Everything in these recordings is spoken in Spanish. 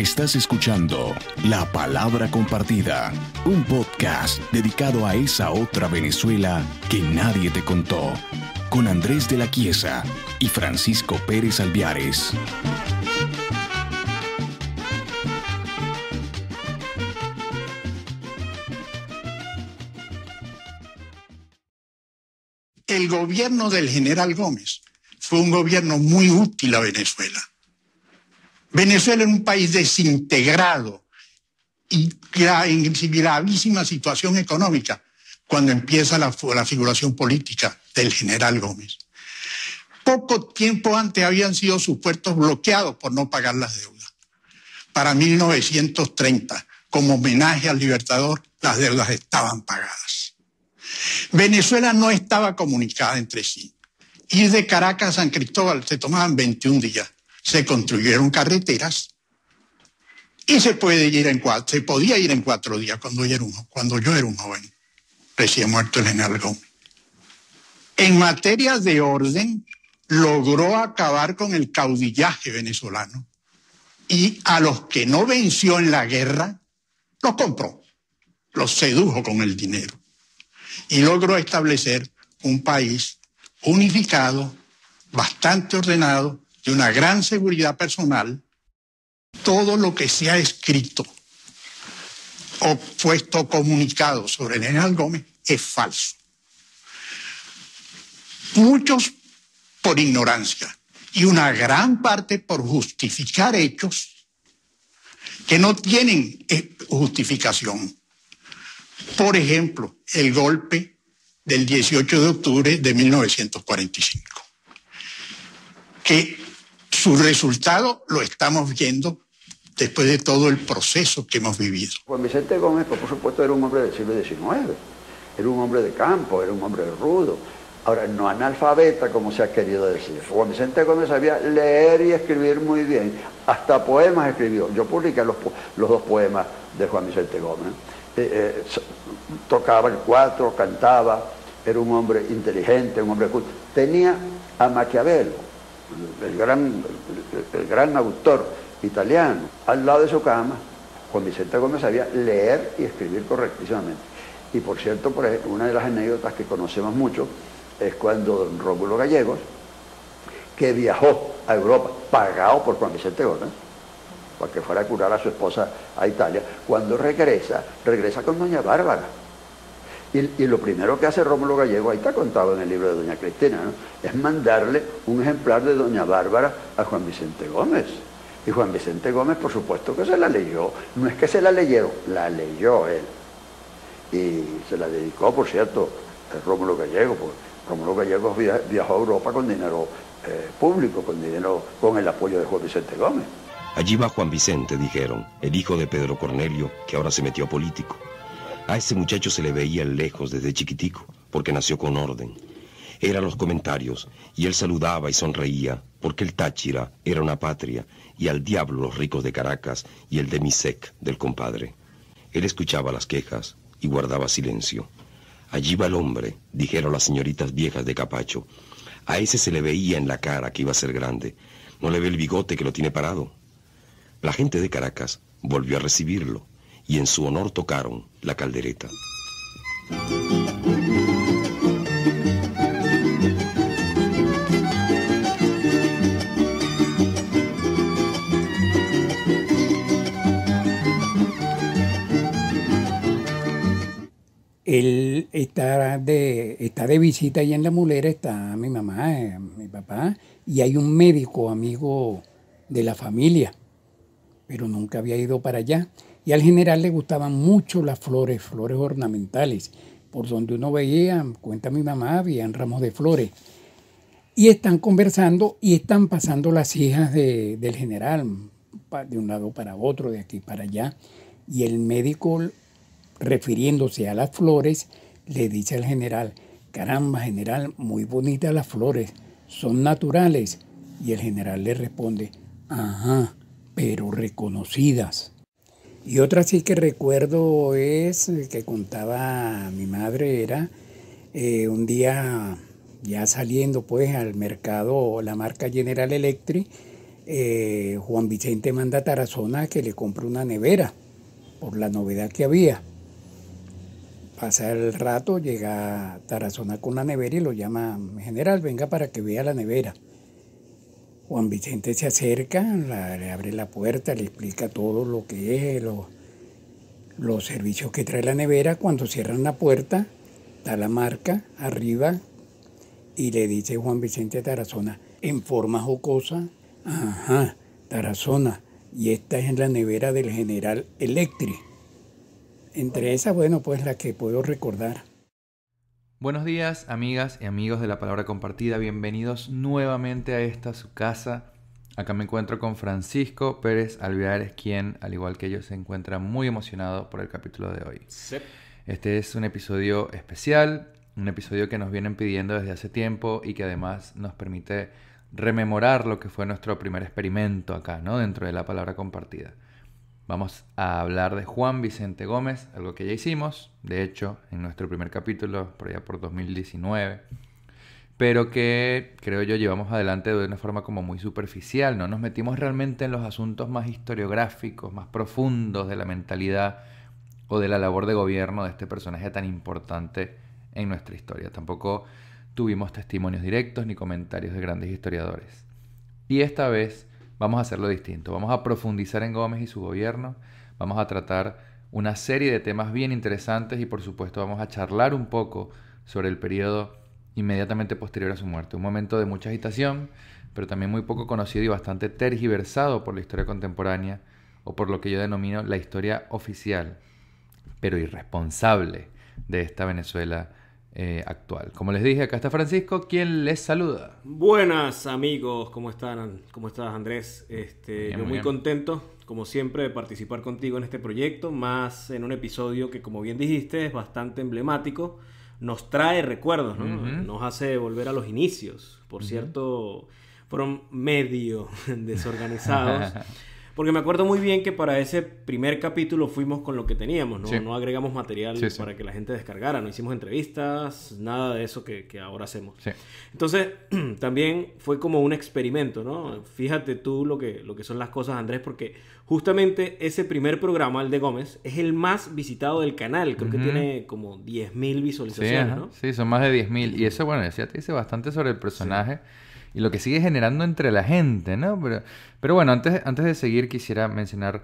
Estás escuchando La Palabra Compartida, un podcast dedicado a esa otra Venezuela que nadie te contó, con Andrés de la Quiesa y Francisco Pérez Alviares. El gobierno del general Gómez fue un gobierno muy útil a Venezuela Venezuela es un país desintegrado y en gravísima situación económica cuando empieza la, la figuración política del general Gómez. Poco tiempo antes habían sido sus puertos bloqueados por no pagar las deudas. Para 1930, como homenaje al libertador, las deudas estaban pagadas. Venezuela no estaba comunicada entre sí. Ir de Caracas a San Cristóbal se tomaban 21 días se construyeron carreteras y se ir en podía ir en cuatro días cuando yo era un, cuando yo era un joven, recién muerto el general En materia de orden, logró acabar con el caudillaje venezolano y a los que no venció en la guerra, los compró, los sedujo con el dinero y logró establecer un país unificado, bastante ordenado, de una gran seguridad personal todo lo que se ha escrito o puesto comunicado sobre Nenal Gómez es falso. Muchos por ignorancia y una gran parte por justificar hechos que no tienen eh, justificación. Por ejemplo, el golpe del 18 de octubre de 1945, que su resultado lo estamos viendo después de todo el proceso que hemos vivido. Juan Vicente Gómez, pues, por supuesto, era un hombre del siglo XIX, era un hombre de campo, era un hombre rudo, ahora no analfabeta como se ha querido decir. Juan Vicente Gómez sabía leer y escribir muy bien, hasta poemas escribió. Yo publiqué los, dos poemas de Juan Vicente Gómez. Eh, eh, tocaba el cuatro, cantaba, era un hombre inteligente, un hombre culto. Tenía a Maquiavelo el gran, el gran autor italiano, al lado de su cama, Juan Vicente Gómez sabía leer y escribir correctísimamente. Y por cierto, por una de las anécdotas que conocemos mucho es cuando don Rómulo Gallegos, que viajó a Europa pagado por Juan Vicente Gómez, para que fuera a curar a su esposa a Italia, cuando regresa, regresa con doña Bárbara. Y, lo primero que hace Rómulo Gallego, ahí está contado en el libro de Doña Cristina, es mandarle un ejemplar de Doña Bárbara a Juan Vicente Gómez. Y Juan Vicente Gómez, por supuesto que se la leyó. No es que se la leyeron, la leyó él. Y se la dedicó, por cierto, a Rómulo Gallego, porque Rómulo Gallego viajó a Europa con dinero eh, público, con dinero, con el apoyo de Juan Vicente Gómez. Allí va Juan Vicente, dijeron, el hijo de Pedro Cornelio, que ahora se metió político. A ese muchacho se le veía lejos desde chiquitico, porque nació con orden. Eran los comentarios, y él saludaba y sonreía, porque el Táchira era una patria, y al diablo los ricos de Caracas y el de Misec del compadre. Él escuchaba las quejas y guardaba silencio. Allí va el hombre, dijeron las señoritas viejas de Capacho. A ese se le veía en la cara que iba a ser grande. No le ve el bigote que lo tiene parado. La gente de Caracas volvió a recibirlo y en su honor tocaron la caldereta. él está de, está de visita y en la mulera, está mi mamá, eh, mi papá, y hay un médico amigo de la familia, pero nunca había ido para allá. Y al general le gustaban mucho las flores, flores ornamentales. Por donde uno veía, cuenta mi mamá, habían ramos de flores. Y están conversando y están pasando las hijas del general, de un lado para otro, de aquí para allá. Y el médico, refiriéndose a las flores, le dice al general, caramba, general, muy bonitas las flores, son naturales. Y el general le responde, ajá, pero reconocidas. Y otra sí que recuerdo es eh, que contaba mi madre era eh, un día ya saliendo pues al mercado la marca General Electric, eh, Juan Vicente manda a Tarazona que le compre una nevera por la novedad que había. Pasa el rato, llega Tarazona con la nevera y lo llama, general, venga para que vea la nevera. Juan Vicente se acerca, le abre la puerta, le explica todo lo que es, los servicios que trae la nevera. Cuando cierran la puerta, da la marca arriba y le dice Juan Vicente Tarazona, en forma jocosa, ajá, Tarazona, y esta es en la nevera del General Electri. Entre esas, bueno, pues la que puedo recordar. Buenos días, amigas y amigos de la palabra compartida. Bienvenidos nuevamente a esta su casa. Acá me encuentro con Francisco Pérez Alveares, quien, al igual que yo, se encuentra muy emocionado por el capítulo de hoy. Este es un episodio especial, un episodio que nos vienen pidiendo desde hace tiempo y que además nos permite rememorar lo que fue nuestro primer experimento acá, ¿no? Dentro de la palabra compartida. Vamos a hablar de Juan Vicente Gómez, algo que ya hicimos, de hecho, en nuestro primer capítulo, por allá por 2019, pero que creo yo llevamos adelante de una forma como muy superficial, no nos metimos realmente en los asuntos más historiográficos, más profundos de la mentalidad o de la labor de gobierno de este personaje tan importante en nuestra historia. Tampoco tuvimos testimonios directos ni comentarios de grandes historiadores. Y esta vez vamos a hacerlo distinto. Vamos a profundizar en Gómez y su gobierno. Vamos a tratar una serie de temas bien interesantes y por supuesto vamos a charlar un poco sobre el periodo inmediatamente posterior a su muerte. Un momento de mucha agitación, pero también muy poco conocido y bastante tergiversado por la historia contemporánea o por lo que yo denomino la historia oficial, pero irresponsable de esta Venezuela eh, actual. Como les dije, acá está Francisco, quien les saluda. Buenas amigos, ¿cómo están? ¿Cómo estás Andrés? Este, yo muy contento, como siempre, de participar contigo en este proyecto, más en un episodio que, como bien dijiste, es bastante emblemático. Nos trae recuerdos, ¿no? Nos hace volver a los inicios. Por cierto, fueron medio desorganizados. Porque me acuerdo muy bien que para ese primer capítulo fuimos con lo que teníamos, no, no agregamos material para que la gente descargara, no hicimos entrevistas, nada de eso que, ahora hacemos. Entonces, también fue como un experimento, ¿no? Fíjate tú lo que, lo que son las cosas, Andrés, porque justamente ese primer programa, el de Gómez, es el más visitado del canal, creo que tiene como 10.000 visualizaciones, ¿no? Sí, son más de 10.000. Y eso, bueno, decía, te dice bastante sobre el personaje y lo que sigue generando entre la gente, ¿no? Pero, bueno, antes, antes de seguir quisiera mencionar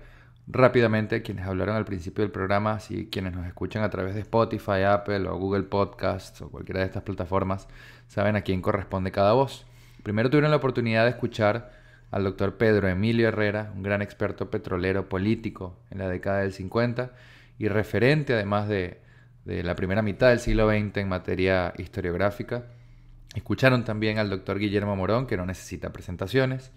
rápidamente quienes hablaron al principio del programa, si quienes nos escuchan a través de Spotify, Apple o Google Podcasts o cualquiera de estas plataformas, saben a quién corresponde cada voz. Primero tuvieron la oportunidad de escuchar al doctor Pedro Emilio Herrera, un gran experto petrolero político en la década del 50 y referente además de, de la primera mitad del siglo XX en materia historiográfica. Escucharon también al doctor Guillermo Morón, que no necesita presentaciones,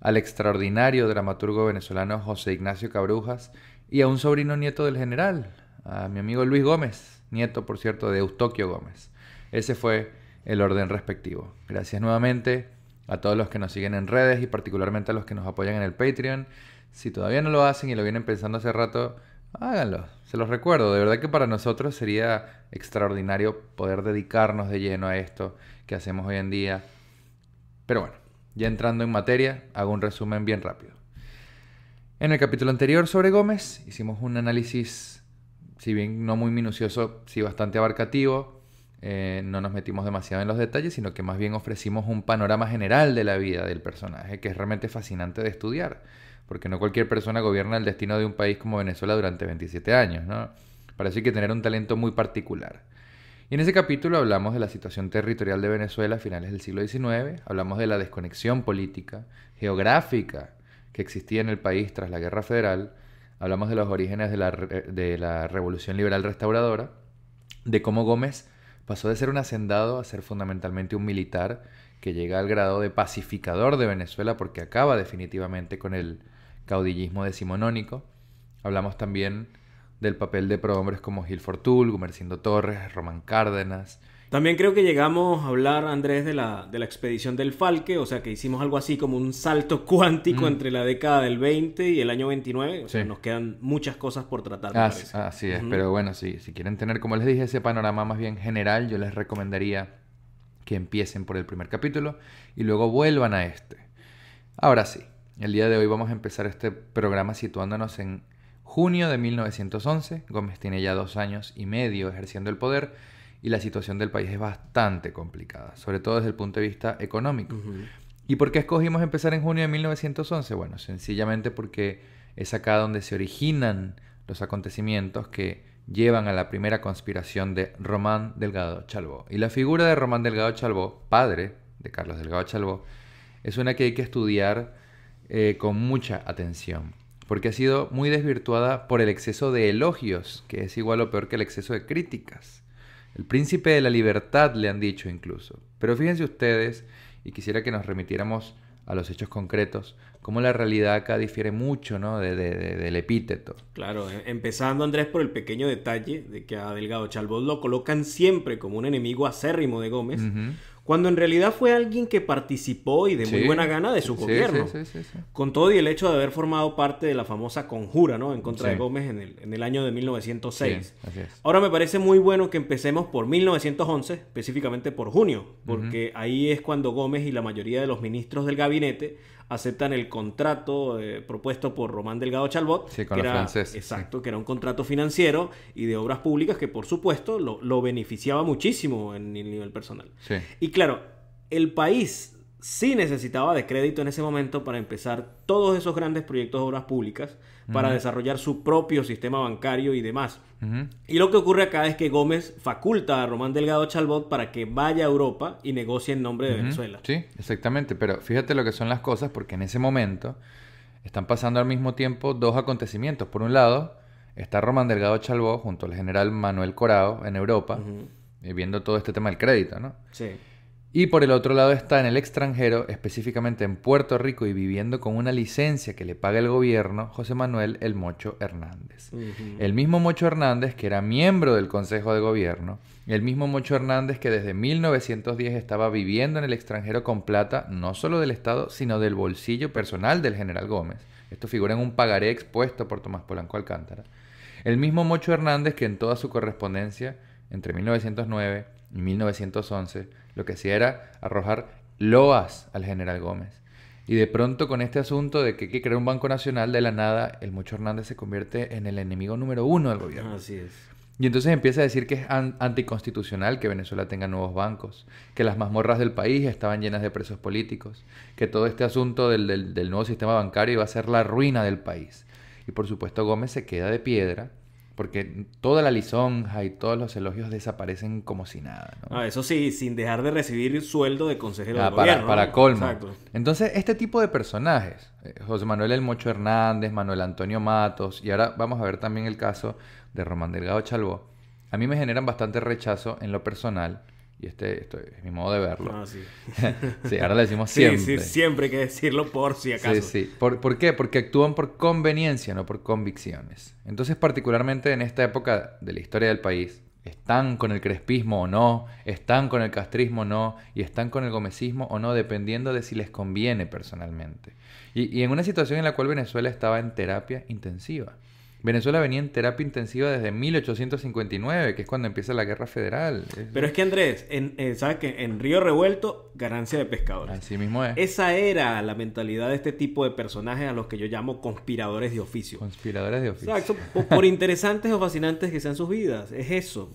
al extraordinario dramaturgo venezolano José Ignacio Cabrujas y a un sobrino nieto del general, a mi amigo Luis Gómez, nieto, por cierto, de Eustoquio Gómez. Ese fue el orden respectivo. Gracias nuevamente a todos los que nos siguen en redes y particularmente a los que nos apoyan en el Patreon. Si todavía no lo hacen y lo vienen pensando hace rato, háganlo. Se los recuerdo. De verdad que para nosotros sería extraordinario poder dedicarnos de lleno a esto que hacemos hoy en día. Pero bueno, ya entrando en materia, hago un resumen bien rápido. En el capítulo anterior sobre Gómez hicimos un análisis, si bien no muy minucioso, sí bastante abarcativo. Eh, no nos metimos demasiado en los detalles, sino que más bien ofrecimos un panorama general de la vida del personaje, que es realmente fascinante de estudiar, porque no cualquier persona gobierna el destino de un país como Venezuela durante 27 años, ¿no? Para eso hay que tener un talento muy particular. Y en ese capítulo hablamos de la situación territorial de Venezuela a finales del siglo XIX, hablamos de la desconexión política, geográfica que existía en el país tras la Guerra Federal, hablamos de los orígenes de la, Revolución Liberal Restauradora, de cómo Gómez pasó de ser un hacendado a ser fundamentalmente un militar que llega al grado de pacificador de Venezuela porque acaba definitivamente con el caudillismo decimonónico. Hablamos también del papel de prohombres como Gil Fortul, Gumercindo Torres, Román Cárdenas. También creo que llegamos a hablar, Andrés, de la, de la expedición del Falque, o sea que hicimos algo así como un salto cuántico mm. entre la década del 20 y el año 29, o sea, nos quedan muchas cosas por tratar. así es, pero bueno, sí, si quieren tener, como les dije, ese panorama más bien general, yo les recomendaría que empiecen por el primer capítulo y luego vuelvan a este. Ahora sí, el día de hoy vamos a empezar este programa situándonos en Junio de 1911, Gómez tiene ya dos años y medio ejerciendo el poder y la situación del país es bastante complicada, sobre todo desde el punto de vista económico. ¿Y por qué escogimos empezar en junio de 1911? Bueno, sencillamente porque es acá donde se originan los acontecimientos que llevan a la primera conspiración de Román Delgado Chalbó. Y la figura de Román Delgado Chalbó, padre de Carlos Delgado Chalbó, es una que hay que estudiar eh, con mucha atención porque ha sido muy desvirtuada por el exceso de elogios, que es igual o peor que el exceso de críticas. El príncipe de la libertad le han dicho incluso. Pero fíjense ustedes, y quisiera que nos remitiéramos a los hechos concretos, cómo la realidad acá difiere mucho ¿no? del epíteto. Claro, e, empezando Andrés por el pequeño detalle de que a Delgado Chalbot lo colocan siempre como un enemigo acérrimo de Gómez cuando en realidad fue alguien que participó y de muy buena gana de su gobierno. Con todo y el hecho de haber formado parte de la famosa conjura, ¿no? En contra de Gómez en el, en el año de 1906. Ahora me parece muy bueno que empecemos por 1911, específicamente por junio, porque ahí es cuando Gómez y la mayoría de los ministros del gabinete aceptan el contrato eh, propuesto por Román Delgado Chalbot. que era, Exacto, que era un contrato financiero y de obras públicas que, por supuesto, lo, lo beneficiaba muchísimo en el nivel personal. Y claro, el país sí necesitaba de crédito en ese momento para empezar todos esos grandes proyectos de obras públicas, para desarrollar su propio sistema bancario y demás. Y lo que ocurre acá es que Gómez faculta a Román Delgado Chalbot para que vaya a Europa y negocie en nombre de Venezuela. Sí, exactamente, pero fíjate lo que son las cosas porque en ese momento están pasando al mismo tiempo dos acontecimientos. Por un lado, está Román Delgado Chalbot junto al general Manuel Corao en Europa, eh, viendo todo este tema del crédito, ¿no? Sí. Y por el otro lado está en el extranjero, específicamente en Puerto Rico y viviendo con una licencia que le paga el gobierno, José Manuel El Mocho Hernández. El mismo Mocho Hernández que era miembro del Consejo de Gobierno, el mismo Mocho Hernández que desde 1910 estaba viviendo en el extranjero con plata no solo del Estado, sino del bolsillo personal del general Gómez. Esto figura en un pagaré expuesto por Tomás Polanco Alcántara. El mismo Mocho Hernández que en toda su correspondencia entre 1909 y 1911 lo que hacía era arrojar loas al general Gómez. Y de pronto con este asunto de que hay que crear un Banco Nacional de la nada, el Mucho Hernández se convierte en el enemigo número uno del gobierno. Así es. Y entonces empieza a decir que es anticonstitucional que Venezuela tenga nuevos bancos, que las mazmorras del país estaban llenas de presos políticos, que todo este asunto del, del nuevo sistema bancario iba a ser la ruina del país. Y por supuesto Gómez se queda de piedra porque toda la lisonja y todos los elogios desaparecen como si nada. Ah, eso sí, sin dejar de recibir sueldo de consejero ah, de del para, gobierno. Para colmo. Exacto. Entonces, este tipo de personajes, eh, José Manuel El Mocho Hernández, Manuel Antonio Matos, y ahora vamos a ver también el caso de Román Delgado Chalbó, a mí me generan bastante rechazo en lo personal y este, es mi modo de verlo. Ah, sí. ahora le decimos siempre. Sí, siempre hay que decirlo por si acaso. Sí, sí. ¿Por, ¿Por, qué? Porque actúan por conveniencia, no por convicciones. Entonces, particularmente en esta época de la historia del país, están con el crespismo o no, están con el castrismo o no, y están con el gomecismo o no, dependiendo de si les conviene personalmente. Y, y en una situación en la cual Venezuela estaba en terapia intensiva. Venezuela venía en terapia intensiva desde 1859, que es cuando empieza la Guerra Federal. Pero es que Andrés, en, eh, ¿sabes que En Río Revuelto, ganancia de pescadores. Así mismo es. Esa era la mentalidad de este tipo de personajes a los que yo llamo conspiradores de oficio. Conspiradores de oficio. Exacto. por interesantes o fascinantes que sean sus vidas. Es eso.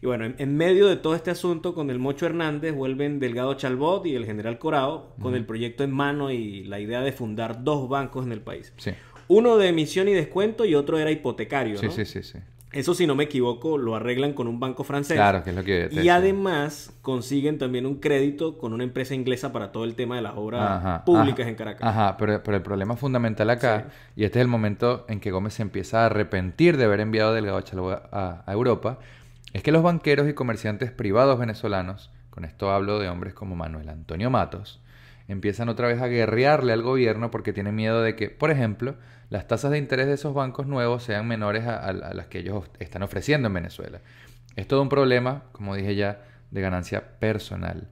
Y bueno, en, medio de todo este asunto, con el Mocho Hernández vuelven Delgado Chalbot y el general Corao con el proyecto en mano y la idea de fundar dos bancos en el país. Sí. Uno de emisión y descuento y otro era hipotecario. ¿no? sí, sí, sí. Eso, si no me equivoco, lo arreglan con un banco francés. Claro, que es lo que Y además consiguen también un crédito con una empresa inglesa para todo el tema de las obras públicas en Caracas. Ajá, pero, pero, el problema fundamental acá, y este es el momento en que Gómez se empieza a arrepentir de haber enviado Delgado a Europa, es que los banqueros y comerciantes privados venezolanos, con esto hablo de hombres como Manuel Antonio Matos, empiezan otra vez a guerrearle al gobierno porque tienen miedo de que, por ejemplo, las tasas de interés de esos bancos nuevos sean menores a, las que ellos están ofreciendo en Venezuela. Es todo un problema, como dije ya, de ganancia personal.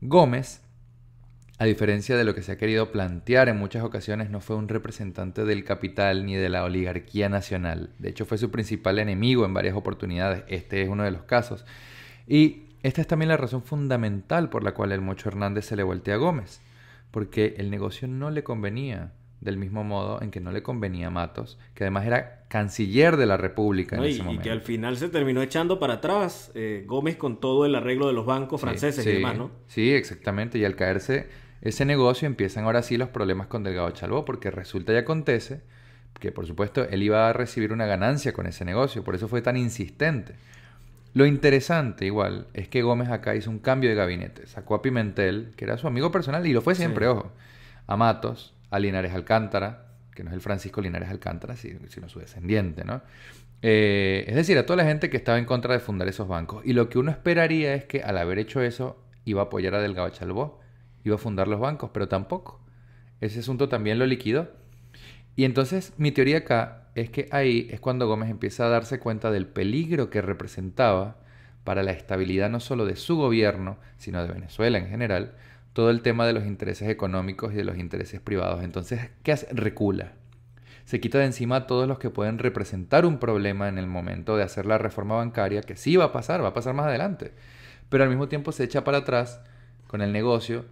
Gómez, a diferencia de lo que se ha querido plantear en muchas ocasiones, no fue un representante del capital ni de la oligarquía nacional. De hecho, fue su principal enemigo en varias oportunidades. Este es uno de los casos. Y esta es también la razón fundamental por la cual el Mocho Hernández se le voltea a Gómez, porque el negocio no le convenía del mismo modo en que no le convenía a Matos, que además era canciller de la República en ese momento. Y que al final se terminó echando para atrás eh, Gómez con todo el arreglo de los bancos franceses y demás, ¿no? Sí, exactamente. Y al caerse ese negocio empiezan ahora sí los problemas con Delgado Chalbó, porque resulta y acontece que, por supuesto, él iba a recibir una ganancia con ese negocio, por eso fue tan insistente. Lo interesante igual es que Gómez acá hizo un cambio de gabinete, sacó a Pimentel, que era su amigo personal, y lo fue siempre, ojo, a Matos, a Linares Alcántara, que no es el Francisco Linares Alcántara, sino su descendiente, ¿no? Eh, es decir, a toda la gente que estaba en contra de fundar esos bancos. Y lo que uno esperaría es que al haber hecho eso iba a apoyar a Delgado Chalbó, iba a fundar los bancos, pero tampoco. Ese asunto también lo liquidó. Y entonces mi teoría acá es que ahí es cuando Gómez empieza a darse cuenta del peligro que representaba para la estabilidad no solo de su gobierno, sino de Venezuela en general, todo el tema de los intereses económicos y de los intereses privados. Entonces, ¿qué hace? Recula. Se quita de encima todos los que pueden representar un problema en el momento de hacer la reforma bancaria, que sí va a pasar, va a pasar más adelante. Pero al mismo tiempo se echa para atrás con el negocio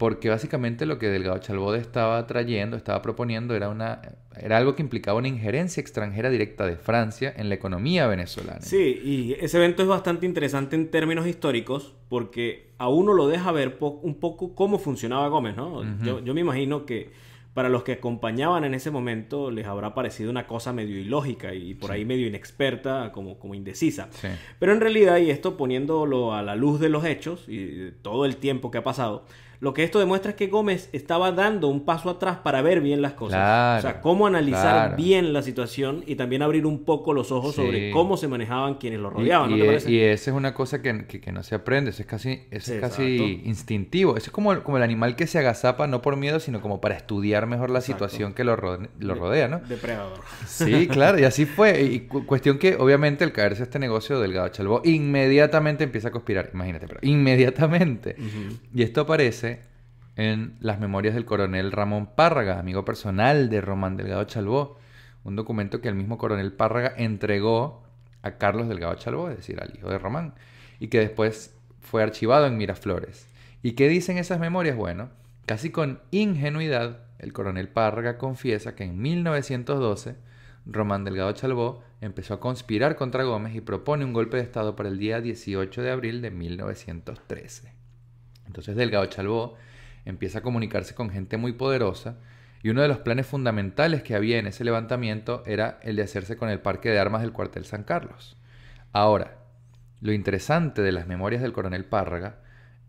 porque básicamente lo que Delgado Chalbode estaba trayendo, estaba proponiendo, era, una, era algo que implicaba una injerencia extranjera directa de Francia en la economía venezolana. Sí, y ese evento es bastante interesante en términos históricos, porque a uno lo deja ver un poco cómo funcionaba Gómez, ¿no? yo, yo me imagino que para los que acompañaban en ese momento les habrá parecido una cosa medio ilógica y por ahí medio inexperta, como, como indecisa. Pero en realidad, y esto poniéndolo a la luz de los hechos y todo el tiempo que ha pasado, lo que esto demuestra es que Gómez estaba dando un paso atrás para ver bien las cosas. o sea, cómo analizar bien la situación y también abrir un poco los ojos sobre cómo se manejaban quienes lo rodeaban. Y, ¿no e- y esa es una cosa que, no se aprende, es casi, es casi instintivo. Eso es como, como el animal que se agazapa no por miedo, sino como para estudiar mejor la situación que lo, lo rodea, ¿no? Depredador. Sí, claro, y así fue. Y cuestión que obviamente el caerse este negocio Delgado Chalbó inmediatamente empieza a conspirar, imagínate, pero inmediatamente. Y esto aparece en las memorias del coronel Ramón Párraga, amigo personal de Román Delgado Chalbó, un documento que el mismo coronel Párraga entregó a Carlos Delgado Chalbó, es decir, al hijo de Román, y que después fue archivado en Miraflores. ¿Y qué dicen esas memorias? Bueno, casi con ingenuidad, el coronel Párraga confiesa que en 1912 Román Delgado Chalbó empezó a conspirar contra Gómez y propone un golpe de Estado para el día 18 de abril de 1913. Entonces Delgado Chalbó empieza a comunicarse con gente muy poderosa y uno de los planes fundamentales que había en ese levantamiento era el de hacerse con el parque de armas del cuartel San Carlos. Ahora, lo interesante de las memorias del coronel Párraga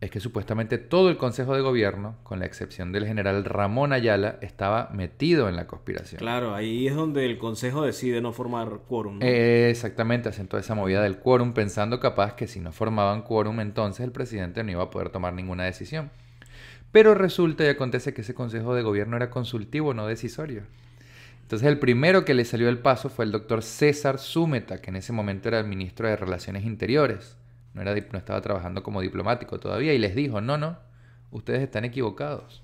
es que supuestamente todo el Consejo de Gobierno, con la excepción del general Ramón Ayala, estaba metido en la conspiración. Claro, ahí es donde el Consejo decide no formar quórum. exactamente, hacen esa movida del quórum, pensando capaz que si no formaban quórum, entonces el presidente no iba a poder tomar ninguna decisión. Pero resulta y acontece que ese consejo de gobierno era consultivo, no decisorio. Entonces el primero que le salió el paso fue el doctor César Zúmeta, que en ese momento era el ministro de Relaciones Interiores. No, estaba trabajando como diplomático todavía y les dijo, no, no, ustedes están equivocados.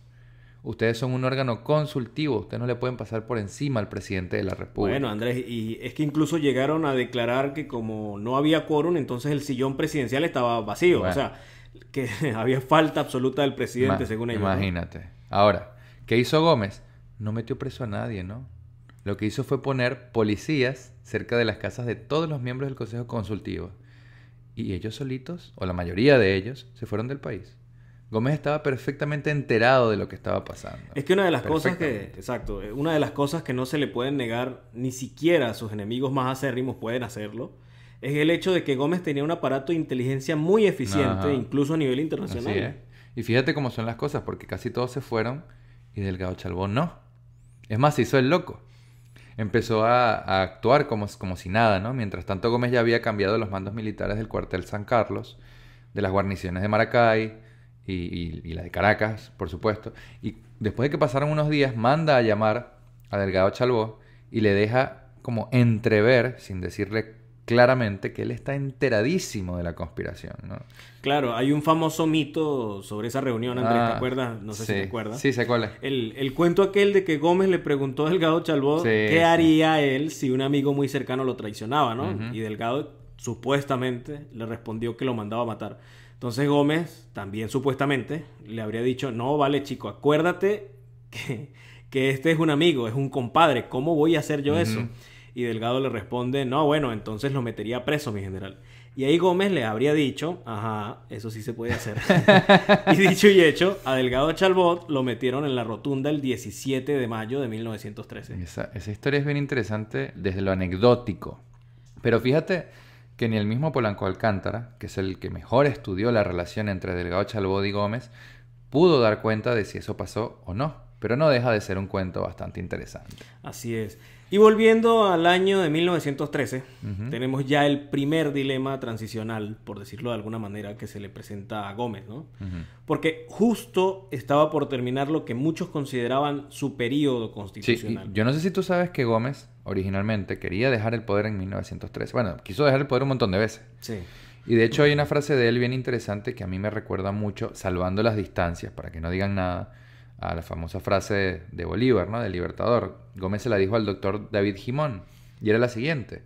Ustedes son un órgano consultivo, ustedes no le pueden pasar por encima al presidente de la República. Bueno, Andrés, y es que incluso llegaron a declarar que como no había quórum, entonces el sillón presidencial estaba vacío. O sea, que había falta absoluta del presidente, según ellos. Imagínate. Ahora, ¿qué hizo Gómez? No metió preso a nadie, ¿no? Lo que hizo fue poner policías cerca de las casas de todos los miembros del Consejo Consultivo. Y ellos solitos, o la mayoría de ellos, se fueron del país. Gómez estaba perfectamente enterado de lo que estaba pasando. Es que una de las cosas que, exacto, eh, una de las cosas que no se le pueden negar, ni siquiera a sus enemigos más acérrimos pueden hacerlo, es el hecho de que Gómez tenía un aparato de inteligencia muy eficiente, incluso a nivel internacional. Y fíjate cómo son las cosas, porque casi todos se fueron y Delgado Chalbón no. Es más, se hizo el loco. Empezó a, actuar como, como si nada, ¿no? Mientras tanto, Gómez ya había cambiado los mandos militares del cuartel San Carlos, de las guarniciones de Maracay y, y la de Caracas, por supuesto. Y después de que pasaron unos días, manda a llamar a Delgado Chalbó y le deja como entrever, sin decirle claramente que él está enteradísimo de la conspiración, ¿no? Claro, hay un famoso mito sobre esa reunión, Andrés, ¿te ah, acuerdas? No sé si te acuerdas. Sí, se acuerda. El, el, cuento aquel de que Gómez le preguntó a Delgado Chalbó qué haría él si un amigo muy cercano lo traicionaba, ¿no? Y Delgado supuestamente le respondió que lo mandaba a matar. Entonces Gómez, también supuestamente, le habría dicho, no, vale chico, acuérdate que, este es un amigo, es un compadre, ¿cómo voy a hacer yo eso? y Delgado le responde, no, bueno, entonces lo metería preso, mi general. Y ahí Gómez le habría dicho, ajá, eso sí se puede hacer. y dicho y hecho, a Delgado Chalbot lo metieron en la rotunda el 17 de mayo de 1913. Esa, esa historia es bien interesante desde lo anecdótico. Pero fíjate que ni el mismo Polanco Alcántara, que es el que mejor estudió la relación entre Delgado Chalbot y Gómez, pudo dar cuenta de si eso pasó o no. Pero no deja de ser un cuento bastante interesante. Así es. Y volviendo al año de 1913, tenemos ya el primer dilema transicional, por decirlo de alguna manera, que se le presenta a Gómez, ¿no? Porque justo estaba por terminar lo que muchos consideraban su periodo constitucional. yo no sé si tú sabes que Gómez originalmente quería dejar el poder en 1913. Bueno, quiso dejar el poder un montón de veces. Sí. Y de hecho hay una frase de él bien interesante que a mí me recuerda mucho, salvando las distancias, para que no digan nada a la famosa frase de Bolívar, ¿no? del Libertador. Gómez se la dijo al doctor David Jimón y era la siguiente.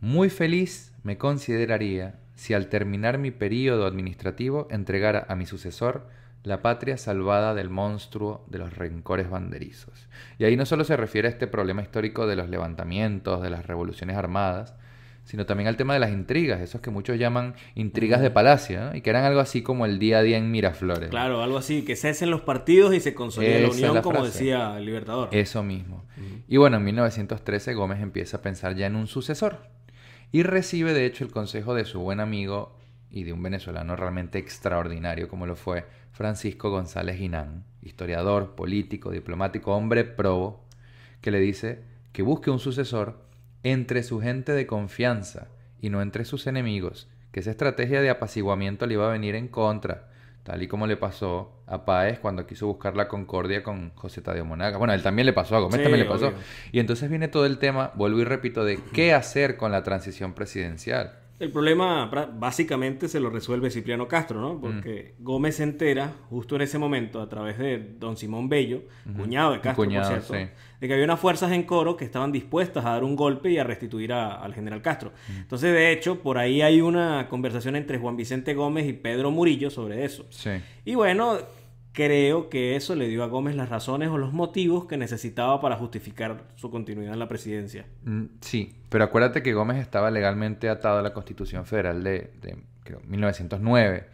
Muy feliz me consideraría si al terminar mi periodo administrativo entregara a mi sucesor la patria salvada del monstruo de los rencores banderizos. Y ahí no solo se refiere a este problema histórico de los levantamientos, de las revoluciones armadas, sino también al tema de las intrigas, esos que muchos llaman intrigas de palacio, y que eran algo así como el día a día en Miraflores. Claro, algo así, que cesen los partidos y se consolide la unión, como decía el Libertador. Eso mismo. Y bueno, en 1913 Gómez empieza a pensar ya en un sucesor, y recibe de hecho el consejo de su buen amigo y de un venezolano realmente extraordinario como lo fue Francisco González Hinán, historiador, político, diplomático, hombre probo, que le dice que busque un sucesor entre su gente de confianza y no entre sus enemigos, que esa estrategia de apaciguamiento le iba a venir en contra, tal y como le pasó a Páez cuando quiso buscar la concordia con José Tadeo Monagas. Bueno, él también le pasó, a Gómez también le pasó. Y entonces viene todo el tema, vuelvo y repito, de qué hacer con la transición presidencial. El problema básicamente se lo resuelve Cipriano Castro, ¿no? Mm. Porque Gómez se entera justo en ese momento a través de don Simón Bello, cuñado de Castro, por cierto de que había unas fuerzas en Coro que estaban dispuestas a dar un golpe y a restituir al general Castro. Entonces, de hecho, por ahí hay una conversación entre Juan Vicente Gómez y Pedro Murillo sobre eso. Sí. Y bueno, creo que eso le dio a Gómez las razones o los motivos que necesitaba para justificar su continuidad en la presidencia. Mm, sí, pero acuérdate que Gómez estaba legalmente atado a la Constitución Federal de, 1909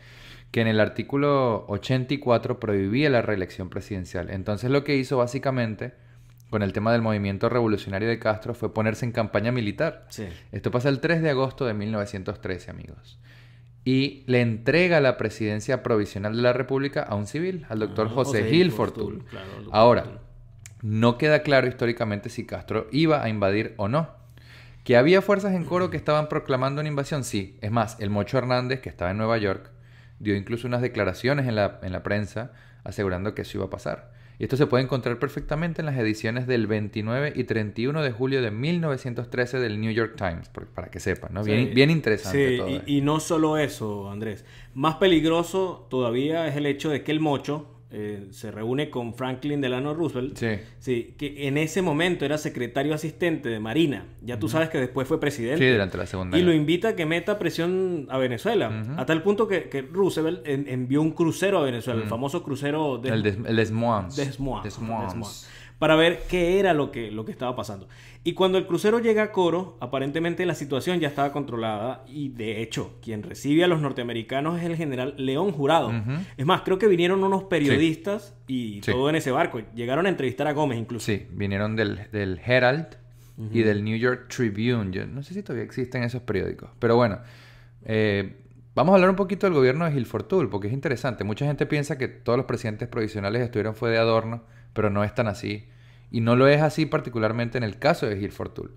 que en el artículo 84 prohibía la reelección presidencial. Entonces lo que hizo básicamente con el tema del movimiento revolucionario de Castro fue ponerse en campaña militar. Esto pasa el 3 de agosto de 1913, amigos. Y le entrega la presidencia provisional de la República a un civil, al doctor ah, José, Gil Ahora, no queda claro históricamente si Castro iba a invadir o no. Que había fuerzas en coro que estaban proclamando una invasión, sí. Es más, el Mocho Hernández, que estaba en Nueva York, dio incluso unas declaraciones en la, en la prensa asegurando que eso iba a pasar. Y esto se puede encontrar perfectamente en las ediciones del 29 y 31 de julio de 1913 del New York Times, para que sepan, ¿no? Bien, bien interesante. y no solo eso, Andrés. Más peligroso todavía es el hecho de que el mocho, eh, se reúne con Franklin Delano Roosevelt, sí. que en ese momento era secretario asistente de Marina. Ya tú sabes que después fue presidente. Sí, durante la Segunda Y lo invita a que meta presión a Venezuela, a tal punto que, Roosevelt envió un crucero a Venezuela, el famoso crucero de, el, para ver qué era lo que, lo que estaba pasando. Y cuando el crucero llega a Coro, aparentemente la situación ya estaba controlada y de hecho quien recibe a los norteamericanos es el general León Jurado. Es más, creo que vinieron unos periodistas y todo en ese barco. Llegaron a entrevistar a Gómez incluso. Sí, vinieron del, Herald y del New York Tribune. no sé si todavía existen esos periódicos, pero bueno. Eh, vamos a hablar un poquito del gobierno de Fortul porque es interesante. Mucha gente piensa que todos los presidentes provisionales estuvieron fue de adorno pero no es tan así. Y no lo es así particularmente en el caso de Gil Fortul.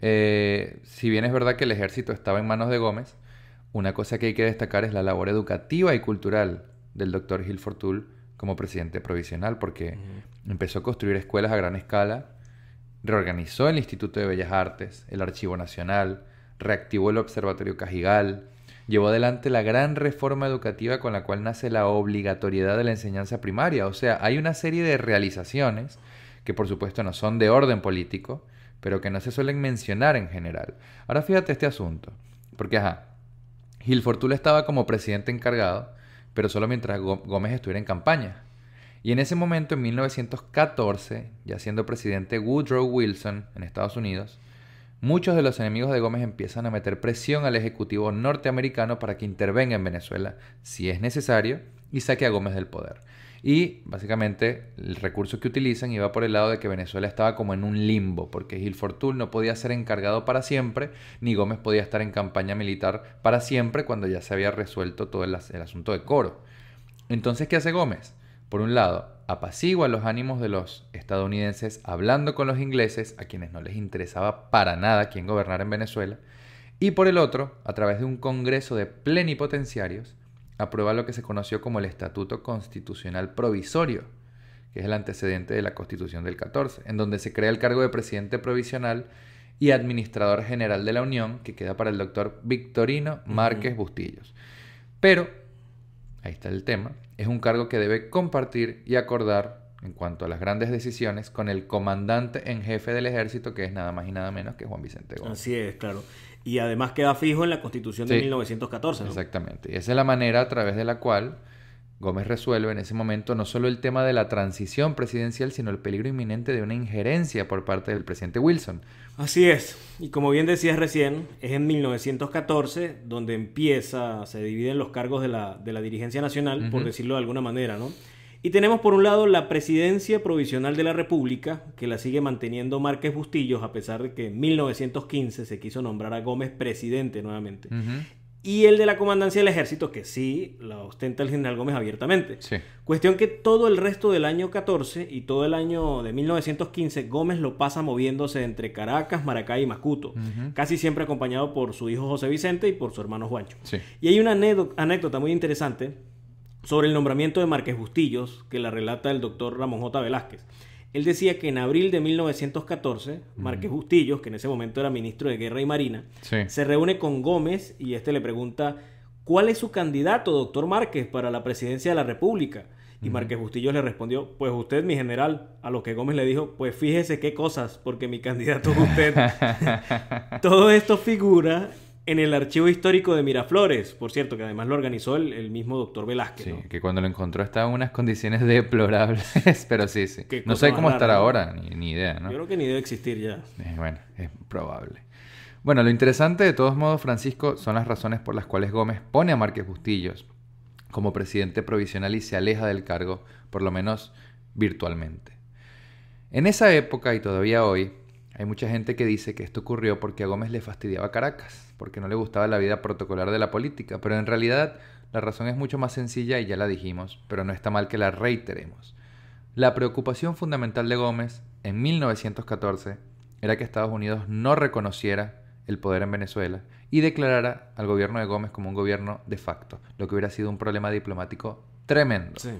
Eh, si bien es verdad que el ejército estaba en manos de Gómez, una cosa que hay que destacar es la labor educativa y cultural del doctor Gil Fortul como presidente provisional, porque empezó a construir escuelas a gran escala, reorganizó el Instituto de Bellas Artes, el Archivo Nacional, reactivó el Observatorio Cajigal, llevó adelante la gran reforma educativa con la cual nace la obligatoriedad de la enseñanza primaria. O sea, hay una serie de realizaciones que por supuesto no son de orden político, pero que no se suelen mencionar en general. Ahora fíjate este asunto, porque ajá, Gil Fortuna estaba como presidente encargado, pero solo mientras Gómez estuviera en campaña. Y en ese momento, en 1914, ya siendo presidente Woodrow Wilson en Estados Unidos, muchos de los enemigos de Gómez empiezan a meter presión al Ejecutivo norteamericano para que intervenga en Venezuela, si es necesario, y saque a Gómez del poder. Y básicamente el recurso que utilizan iba por el lado de que Venezuela estaba como en un limbo, porque Gil Fortul no podía ser encargado para siempre, ni Gómez podía estar en campaña militar para siempre cuando ya se había resuelto todo el asunto de Coro. Entonces, ¿qué hace Gómez? Por un lado, apacigua los ánimos de los estadounidenses hablando con los ingleses, a quienes no les interesaba para nada quién gobernara en Venezuela, y por el otro, a través de un Congreso de plenipotenciarios, aprueba lo que se conoció como el Estatuto Constitucional Provisorio, que es el antecedente de la Constitución del 14, en donde se crea el cargo de presidente provisional y administrador general de la Unión, que queda para el doctor Victorino Márquez Bustillos. Pero, ahí está el tema, es un cargo que debe compartir y acordar en cuanto a las grandes decisiones con el comandante en jefe del ejército, que es nada más y nada menos que Juan Vicente Gómez. Así es, claro. Y además queda fijo en la Constitución de 1914. Exactamente. Y esa es la manera a través de la cual Gómez resuelve en ese momento no solo el tema de la transición presidencial, sino el peligro inminente de una injerencia por parte del presidente Wilson. Así es, y como bien decías recién, es en 1914 donde empieza, se dividen los cargos de la, dirigencia nacional, por decirlo de alguna manera, ¿no? Y tenemos por un lado la presidencia provisional de la República, que la sigue manteniendo Márquez Bustillos, a pesar de que en 1915 se quiso nombrar a Gómez presidente nuevamente y el de la comandancia del ejército, que sí la ostenta el general Gómez abiertamente. Cuestión que todo el resto del año 14 y todo el año de 1915, Gómez lo pasa moviéndose entre Caracas, Maracay y Macuto, casi siempre acompañado por su hijo José Vicente y por su hermano Juancho. Y hay una anécdota muy interesante sobre el nombramiento de Marqués Bustillos, que la relata el doctor Ramón J. Velázquez. Él decía que en abril de 1914, Márquez Bustillos, que en ese momento era ministro de Guerra y Marina, se reúne con Gómez y este le pregunta, ¿cuál es su candidato, doctor Márquez, para la presidencia de la República? Y Márquez Bustillos le respondió, pues usted, mi general, a lo que Gómez le dijo, pues fíjese qué cosas, porque mi candidato es usted. Todo esto figura en el archivo histórico de Miraflores, por cierto, que además lo organizó el, mismo doctor Velázquez. Sí, que cuando lo encontró estaba en unas condiciones deplorables, pero sí, sí. No sé cómo estará ahora, ni, idea, ¿no? Yo creo que ni debe existir ya. Eh, bueno, es probable. Bueno, lo interesante de todos modos, Francisco, son las razones por las cuales Gómez pone a Márquez Bustillos como presidente provisional y se aleja del cargo, por lo menos virtualmente. En esa época y todavía hoy, hay mucha gente que dice que esto ocurrió porque a Gómez le fastidiaba Caracas, porque no le gustaba la vida protocolar de la política, pero en realidad la razón es mucho más sencilla y ya la dijimos, pero no está mal que la reiteremos. La preocupación fundamental de Gómez en 1914 era que Estados Unidos no reconociera el poder en Venezuela y declarara al gobierno de Gómez como un gobierno de facto, lo que hubiera sido un problema diplomático tremendo. Sí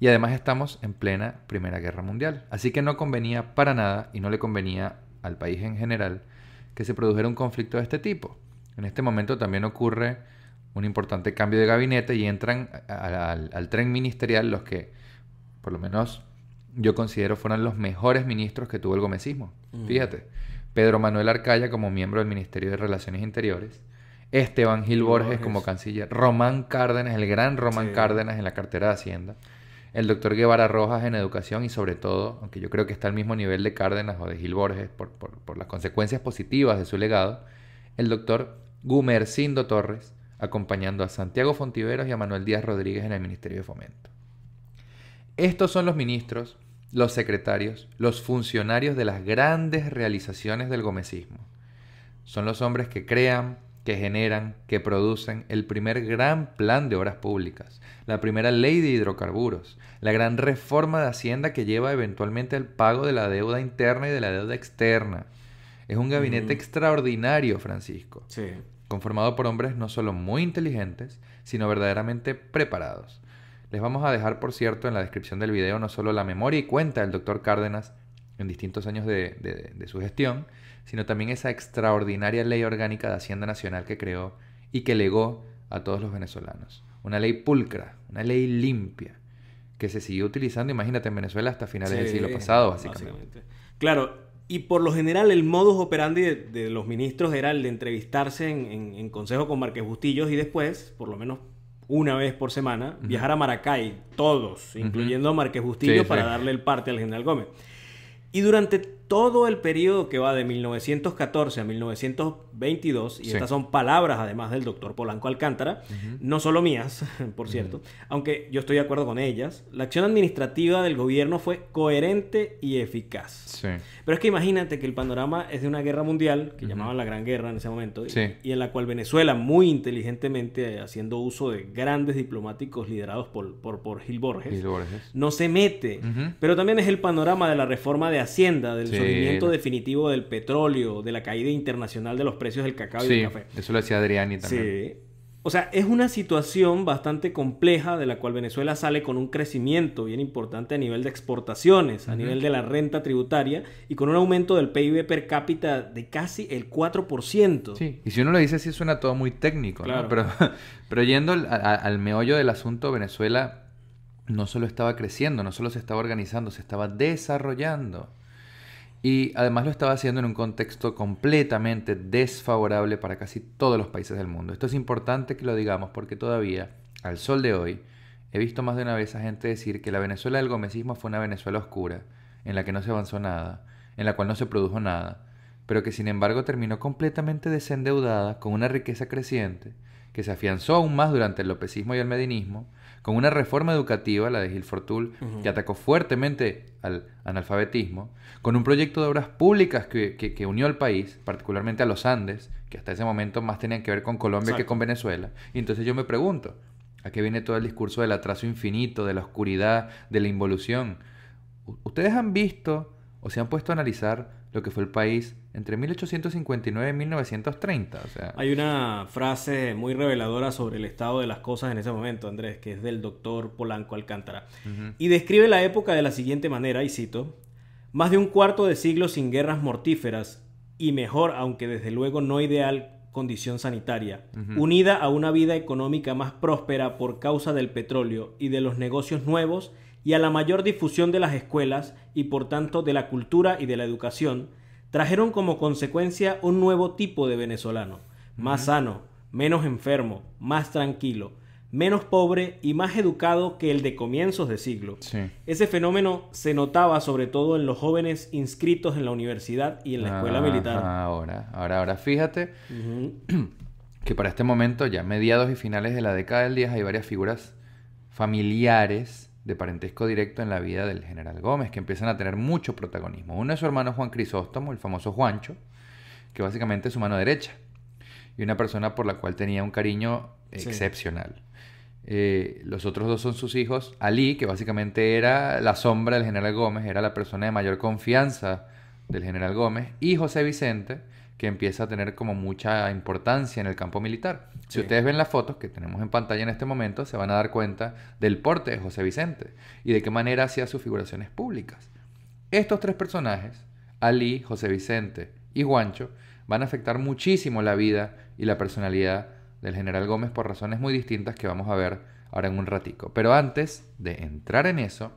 y además estamos en plena Primera Guerra Mundial. Así que no convenía para nada y no le convenía al país en general que se produjera un conflicto de este tipo. En este momento también ocurre un importante cambio de gabinete y entran al, tren ministerial los que, por lo menos yo considero, fueron los mejores ministros que tuvo el gomecismo. Mm. Fíjate, Pedro Manuel Arcaya como miembro del Ministerio de Relaciones Interiores, Esteban Gil Borges, como canciller, Román Cárdenas, el gran Román Cárdenas en la cartera de Hacienda, el doctor Guevara Rojas en educación y sobre todo, aunque yo creo que está al mismo nivel de Cárdenas o de Gil Borges por, las consecuencias positivas de su legado, el doctor Gumercindo Torres, acompañando a Santiago Fontiveros y a Manuel Díaz Rodríguez en el Ministerio de Fomento. Estos son los ministros, los secretarios, los funcionarios de las grandes realizaciones del gomecismo. Son los hombres que crean, que generan, que producen el primer gran plan de obras públicas, la primera ley de hidrocarburos, la gran reforma de Hacienda que lleva eventualmente al pago de la deuda interna y de la deuda externa. Es un gabinete extraordinario, Francisco. Conformado por hombres no solo muy inteligentes, sino verdaderamente preparados. Les vamos a dejar, por cierto, en la descripción del video no solo la memoria y cuenta del doctor Cárdenas en distintos años de su gestión, sino también esa extraordinaria ley orgánica de Hacienda Nacional que creó y que legó a todos los venezolanos. Una ley pulcra, una ley limpia, que se siguió utilizando, imagínate, en Venezuela hasta finales del siglo pasado, básicamente. Claro, y por lo general el modus operandi de, los ministros era el de entrevistarse en, consejo con Marques Bustillos y después, por lo menos una vez por semana, viajar a Maracay, todos, incluyendo a Marqués Bustillos, para darle el parte al general Gómez. Y durante todo el periodo que va de 1914 a 1922, y estas son palabras además del doctor Polanco Alcántara, no solo mías, por cierto, aunque yo estoy de acuerdo con ellas, la acción administrativa del gobierno fue coherente y eficaz. Pero es que imagínate que el panorama es de una guerra mundial, que llamaban la Gran Guerra en ese momento, y, en la cual Venezuela, muy inteligentemente, haciendo uso de grandes diplomáticos liderados por, por, Gil, Borges, Gil Borges. no se mete. Pero también es el panorama de la reforma de Hacienda del subimiento definitivo del petróleo, de la caída internacional de los precios del cacao y del café. Eso lo decía Adriani también. Sí. O sea, es una situación bastante compleja de la cual Venezuela sale con un crecimiento bien importante a nivel de exportaciones, a nivel de la renta tributaria y con un aumento del PIB per cápita de casi el 4%. Sí, y si uno lo dice así suena todo muy técnico, Pero, pero yendo al meollo del asunto, Venezuela no solo estaba creciendo, no solo se estaba organizando, se estaba desarrollando y además lo estaba haciendo en un contexto completamente desfavorable para casi todos los países del mundo. Esto es importante que lo digamos porque todavía, al sol de hoy, he visto más de una vez a gente decir que la Venezuela del gomecismo fue una Venezuela oscura, en la que no se avanzó nada, en la cual no se produjo nada, pero que sin embargo terminó completamente desendeudada con una riqueza creciente, que se afianzó aún más durante el lopecismo y el medinismo, con una reforma educativa, la de Gil Fortul, que atacó fuertemente al analfabetismo, con un proyecto de obras públicas que, unió al país, particularmente a los Andes, que hasta ese momento más tenían que ver con Colombia que con Venezuela. Y entonces yo me pregunto, ¿a qué viene todo el discurso del atraso infinito, de la oscuridad, de la involución? ¿Ustedes han visto o se han puesto a analizar lo que fue el país entre 1859 y 1930. Hay una frase muy reveladora sobre el estado de las cosas en ese momento, Andrés, que es del doctor Polanco Alcántara. Y describe la época de la siguiente manera, y cito, más de un cuarto de siglo sin guerras mortíferas y mejor, aunque desde luego no ideal, condición sanitaria, unida a una vida económica más próspera por causa del petróleo y de los negocios nuevos y a la mayor difusión de las escuelas y por tanto de la cultura y de la educación, trajeron como consecuencia un nuevo tipo de venezolano, más sano, menos enfermo, más tranquilo, menos pobre y más educado que el de comienzos de siglo. Ese fenómeno se notaba sobre todo en los jóvenes inscritos en la universidad y en la escuela militar. Ahora, ahora, ahora fíjate que para este momento, ya mediados y finales de la década del 10, hay varias figuras familiares de parentesco directo en la vida del general Gómez, que empiezan a tener mucho protagonismo. Uno es su hermano Juan Crisóstomo, el famoso Juancho, que básicamente es su mano derecha, y una persona por la cual tenía un cariño excepcional. Eh, los otros dos son sus hijos, Ali, que básicamente era la sombra del general Gómez, era la persona de mayor confianza del general Gómez, y José Vicente, que empieza a tener como mucha importancia en el campo militar. Si ustedes ven las fotos que tenemos en pantalla en este momento, se van a dar cuenta del porte de José Vicente y de qué manera hacía sus figuraciones públicas. Estos tres personajes, Ali, José Vicente y Juancho, van a afectar muchísimo la vida y la personalidad del general Gómez por razones muy distintas que vamos a ver ahora en un ratico. Pero antes de entrar en eso,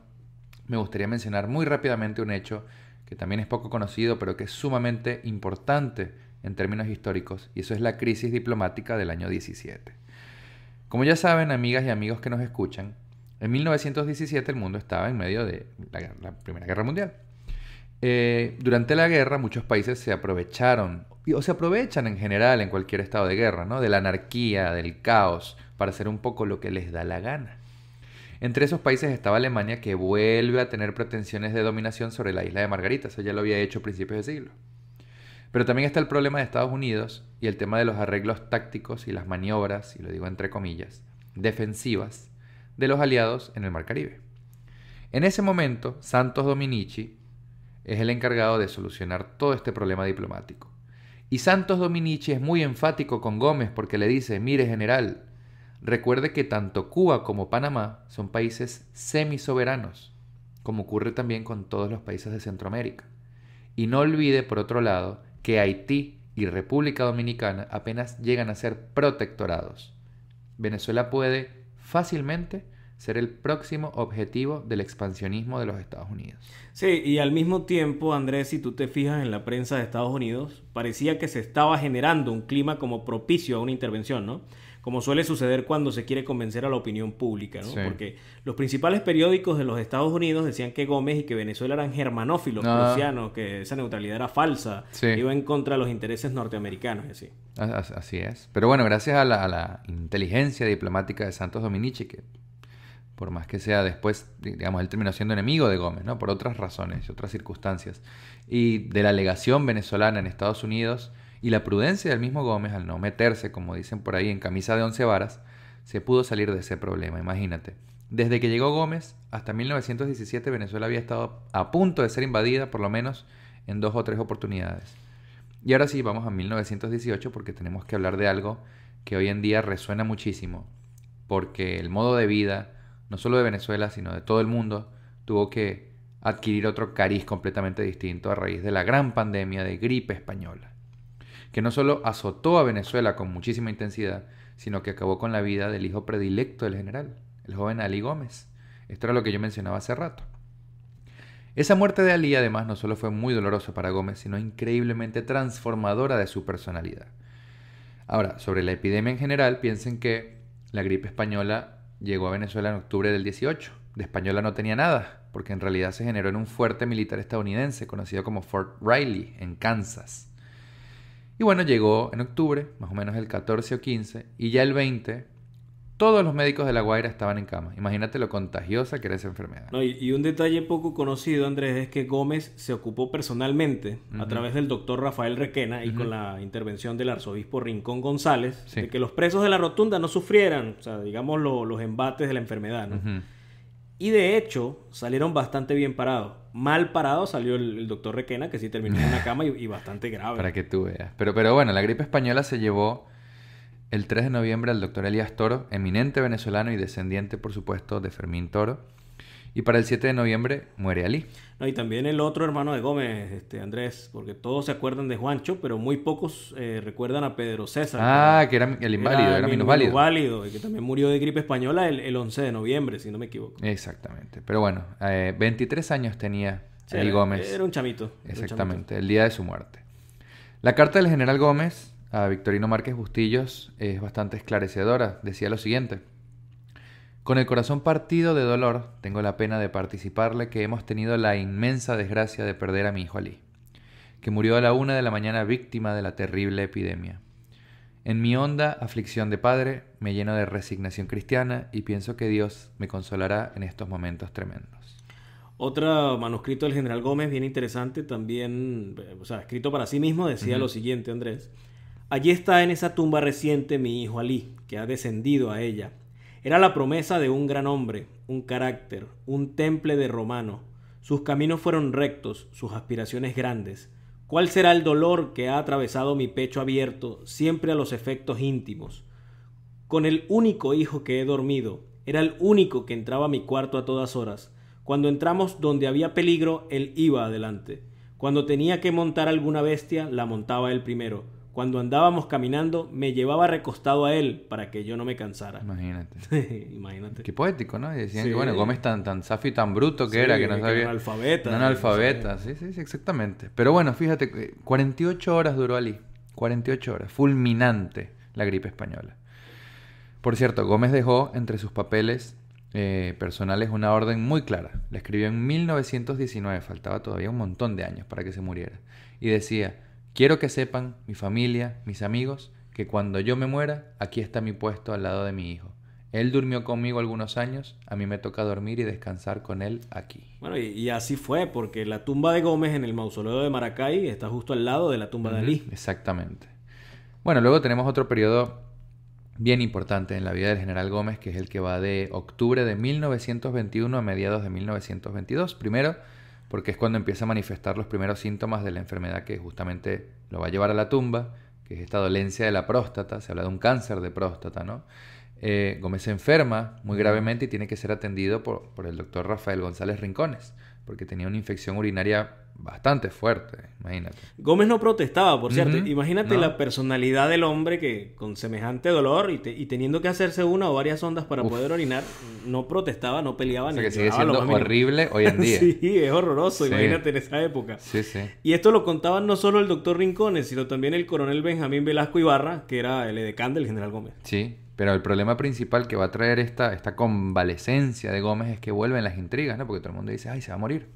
me gustaría mencionar muy rápidamente un hecho que también es poco conocido, pero que es sumamente importante en términos históricos, y eso es la crisis diplomática del año 17. Como ya saben, amigas y amigos que nos escuchan, en 1917 el mundo estaba en medio de la, Primera Guerra Mundial. Eh, durante la guerra muchos países se aprovecharon, o se aprovechan en general en cualquier estado de guerra, ¿no? de la anarquía, del caos, para hacer un poco lo que les da la gana. Entre esos países estaba Alemania, que vuelve a tener pretensiones de dominación sobre la isla de Margarita, eso ya lo había hecho a principios de siglo. Pero también está el problema de Estados Unidos y el tema de los arreglos tácticos y las maniobras, y lo digo entre comillas, defensivas de los aliados en el Mar Caribe. En ese momento, Santos Dominici es el encargado de solucionar todo este problema diplomático. Y Santos Dominici es muy enfático con Gómez porque le dice, mire general, Recuerde que tanto Cuba como Panamá son países semisoberanos, como ocurre también con todos los países de Centroamérica. Y no olvide, por otro lado, que Haití y República Dominicana apenas llegan a ser protectorados. Venezuela puede fácilmente ser el próximo objetivo del expansionismo de los Estados Unidos. Sí, y al mismo tiempo, Andrés, si tú te fijas en la prensa de Estados Unidos, parecía que se estaba generando un clima como propicio a una intervención, ¿no? como suele suceder cuando se quiere convencer a la opinión pública, ¿no? Porque los principales periódicos de los Estados Unidos decían que Gómez y que Venezuela eran germanófilos, ah. que esa neutralidad era falsa, sí. iba en contra de los intereses norteamericanos y así. Así es. Pero bueno, gracias a la, inteligencia diplomática de Santos Dominici, que por más que sea después, digamos, él terminó siendo enemigo de Gómez, ¿no? Por otras razones, otras circunstancias. Y de la legación venezolana en Estados Unidos, y la prudencia del mismo Gómez al no meterse, como dicen por ahí, en camisa de once varas, se pudo salir de ese problema, imagínate. Desde que llegó Gómez, hasta 1917 Venezuela había estado a punto de ser invadida, por lo menos en dos o tres oportunidades. Y ahora sí, vamos a 1918 porque tenemos que hablar de algo que hoy en día resuena muchísimo, porque el modo de vida, no solo de Venezuela, sino de todo el mundo, tuvo que adquirir otro cariz completamente distinto a raíz de la gran pandemia de gripe española que no solo azotó a Venezuela con muchísima intensidad, sino que acabó con la vida del hijo predilecto del general, el joven Ali Gómez. Esto era lo que yo mencionaba hace rato. Esa muerte de Ali además no solo fue muy dolorosa para Gómez, sino increíblemente transformadora de su personalidad. Ahora, sobre la epidemia en general, piensen que la gripe española llegó a Venezuela en octubre del 18. De española no tenía nada, porque en realidad se generó en un fuerte militar estadounidense conocido como Fort Riley, en Kansas. Y bueno, llegó en octubre, más o menos el 14 o 15, y ya el 20 todos los médicos de La Guaira estaban en cama. Imagínate lo contagiosa que era esa enfermedad. y, un detalle poco conocido, Andrés, es que Gómez se ocupó personalmente a través del doctor Rafael Requena y con la intervención del arzobispo Rincón González de que los presos de la rotunda no sufrieran, digamos, los embates de la enfermedad. Y de hecho salieron bastante bien parados mal parado salió el, doctor Requena, que sí terminó en una cama y, bastante grave. Para que tú veas. Pero, pero bueno, la gripe española se llevó el 3 de noviembre al doctor Elías Toro, eminente venezolano y descendiente, por supuesto, de Fermín Toro y para el 7 de noviembre muere Ali. y también el otro hermano de Gómez, este Andrés, porque todos se acuerdan de Juancho, pero muy pocos eh, recuerdan a Pedro César. Ah, que, era el inválido, era, el El válido El que también murió de gripe española el, 11 de noviembre, si no me equivoco. Exactamente. Pero bueno, 23 eh, años tenía sí, Gómez. Era un chamito. Exactamente, el día de su muerte. La carta del general Gómez a Victorino Márquez Bustillos es bastante esclarecedora. Decía lo siguiente. Con el corazón partido de dolor, tengo la pena de participarle que hemos tenido la inmensa desgracia de perder a mi hijo Ali, que murió a la una de la mañana víctima de la terrible epidemia. En mi honda aflicción de padre me lleno de resignación cristiana y pienso que Dios me consolará en estos momentos tremendos. Otro manuscrito del general Gómez, bien interesante, también, eh, o sea, escrito para sí mismo, decía lo siguiente, Andrés. Allí está en esa tumba reciente mi hijo Ali, que ha descendido a ella era la promesa de un gran hombre, un carácter, un temple de romano. Sus caminos fueron rectos, sus aspiraciones grandes. ¿Cuál será el dolor que ha atravesado mi pecho abierto, siempre a los efectos íntimos? Con el único hijo que he dormido, era el único que entraba a mi cuarto a todas horas. Cuando entramos donde había peligro, él iba adelante. Cuando tenía que montar alguna bestia, la montaba él primero. Cuando andábamos caminando, me llevaba recostado a él para que yo no me cansara. Imagínate. Imagínate. Qué poético, ¿no? Y decían que, bueno, Gómez tan, tan safi tan bruto que era que no sabía. analfabeta. No analfabeta, sí, sí, sí, exactamente. Pero bueno, fíjate, 48 eh, horas duró allí. 48 horas. Fulminante la gripe española. Por cierto, Gómez dejó entre sus papeles eh, personales una orden muy clara. La escribió en 1919, faltaba todavía un montón de años para que se muriera. Y decía, Quiero que sepan, mi familia, mis amigos, que cuando yo me muera, aquí está mi puesto al lado de mi hijo. Él durmió conmigo algunos años, a mí me toca dormir y descansar con él aquí. Bueno, y, así fue, porque la tumba de Gómez en el mausoleo de Maracay está justo al lado de la tumba de Alí. Exactamente. Bueno, luego tenemos otro periodo bien importante en la vida del general Gómez, que es el que va de octubre de 1921 a mediados de 1922. Primero, porque es cuando empieza a manifestar los primeros síntomas de la enfermedad que justamente lo va a llevar a la tumba, que es esta dolencia de la próstata, se habla de un cáncer de próstata, ¿no? Eh, Gómez se enferma muy gravemente y tiene que ser atendido por el doctor Rafael González Rincones porque tenía una infección urinaria bastante fuerte, imagínate. Gómez no protestaba, por cierto. Imagínate la personalidad del hombre que con semejante dolor y, teniendo que hacerse una o varias ondas para poder orinar, no protestaba, no peleaba. O sea, que sigue siendo horrible hoy en día. sí, es horroroso, imagínate en esa época. Sí, sí. Y esto lo contaban no solo el doctor Rincones, sino también el coronel Benjamín Velasco Ibarra, que era el edecán del general Gómez. Sí, pero el problema principal que va a traer esta, esta convalecencia de Gómez es que vuelven las intrigas, ¿no? Porque todo el mundo dice, ay, se va a morir.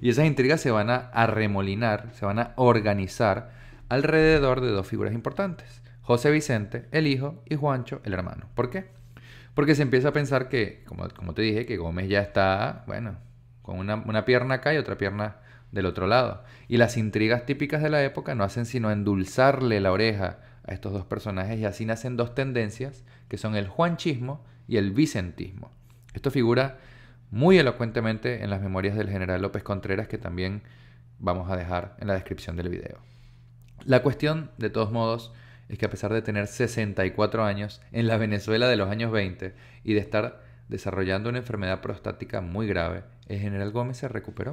Y esas intrigas se van a arremolinar, se van a organizar alrededor de dos figuras importantes. José Vicente, el hijo, y Juancho, el hermano. ¿Por qué? Porque se empieza a pensar que, como, te dije, que Gómez ya está, bueno, con una, una pierna acá y otra pierna del otro lado. Y las intrigas típicas de la época no hacen sino endulzarle la oreja a estos dos personajes y así nacen dos tendencias que son el juanchismo y el vicentismo. Esto figura muy elocuentemente en las memorias del general López Contreras que también vamos a dejar en la descripción del video. La cuestión, de todos modos, es que a pesar de tener 64 años en la Venezuela de los años 20 y de estar desarrollando una enfermedad prostática muy grave, el general Gómez se recuperó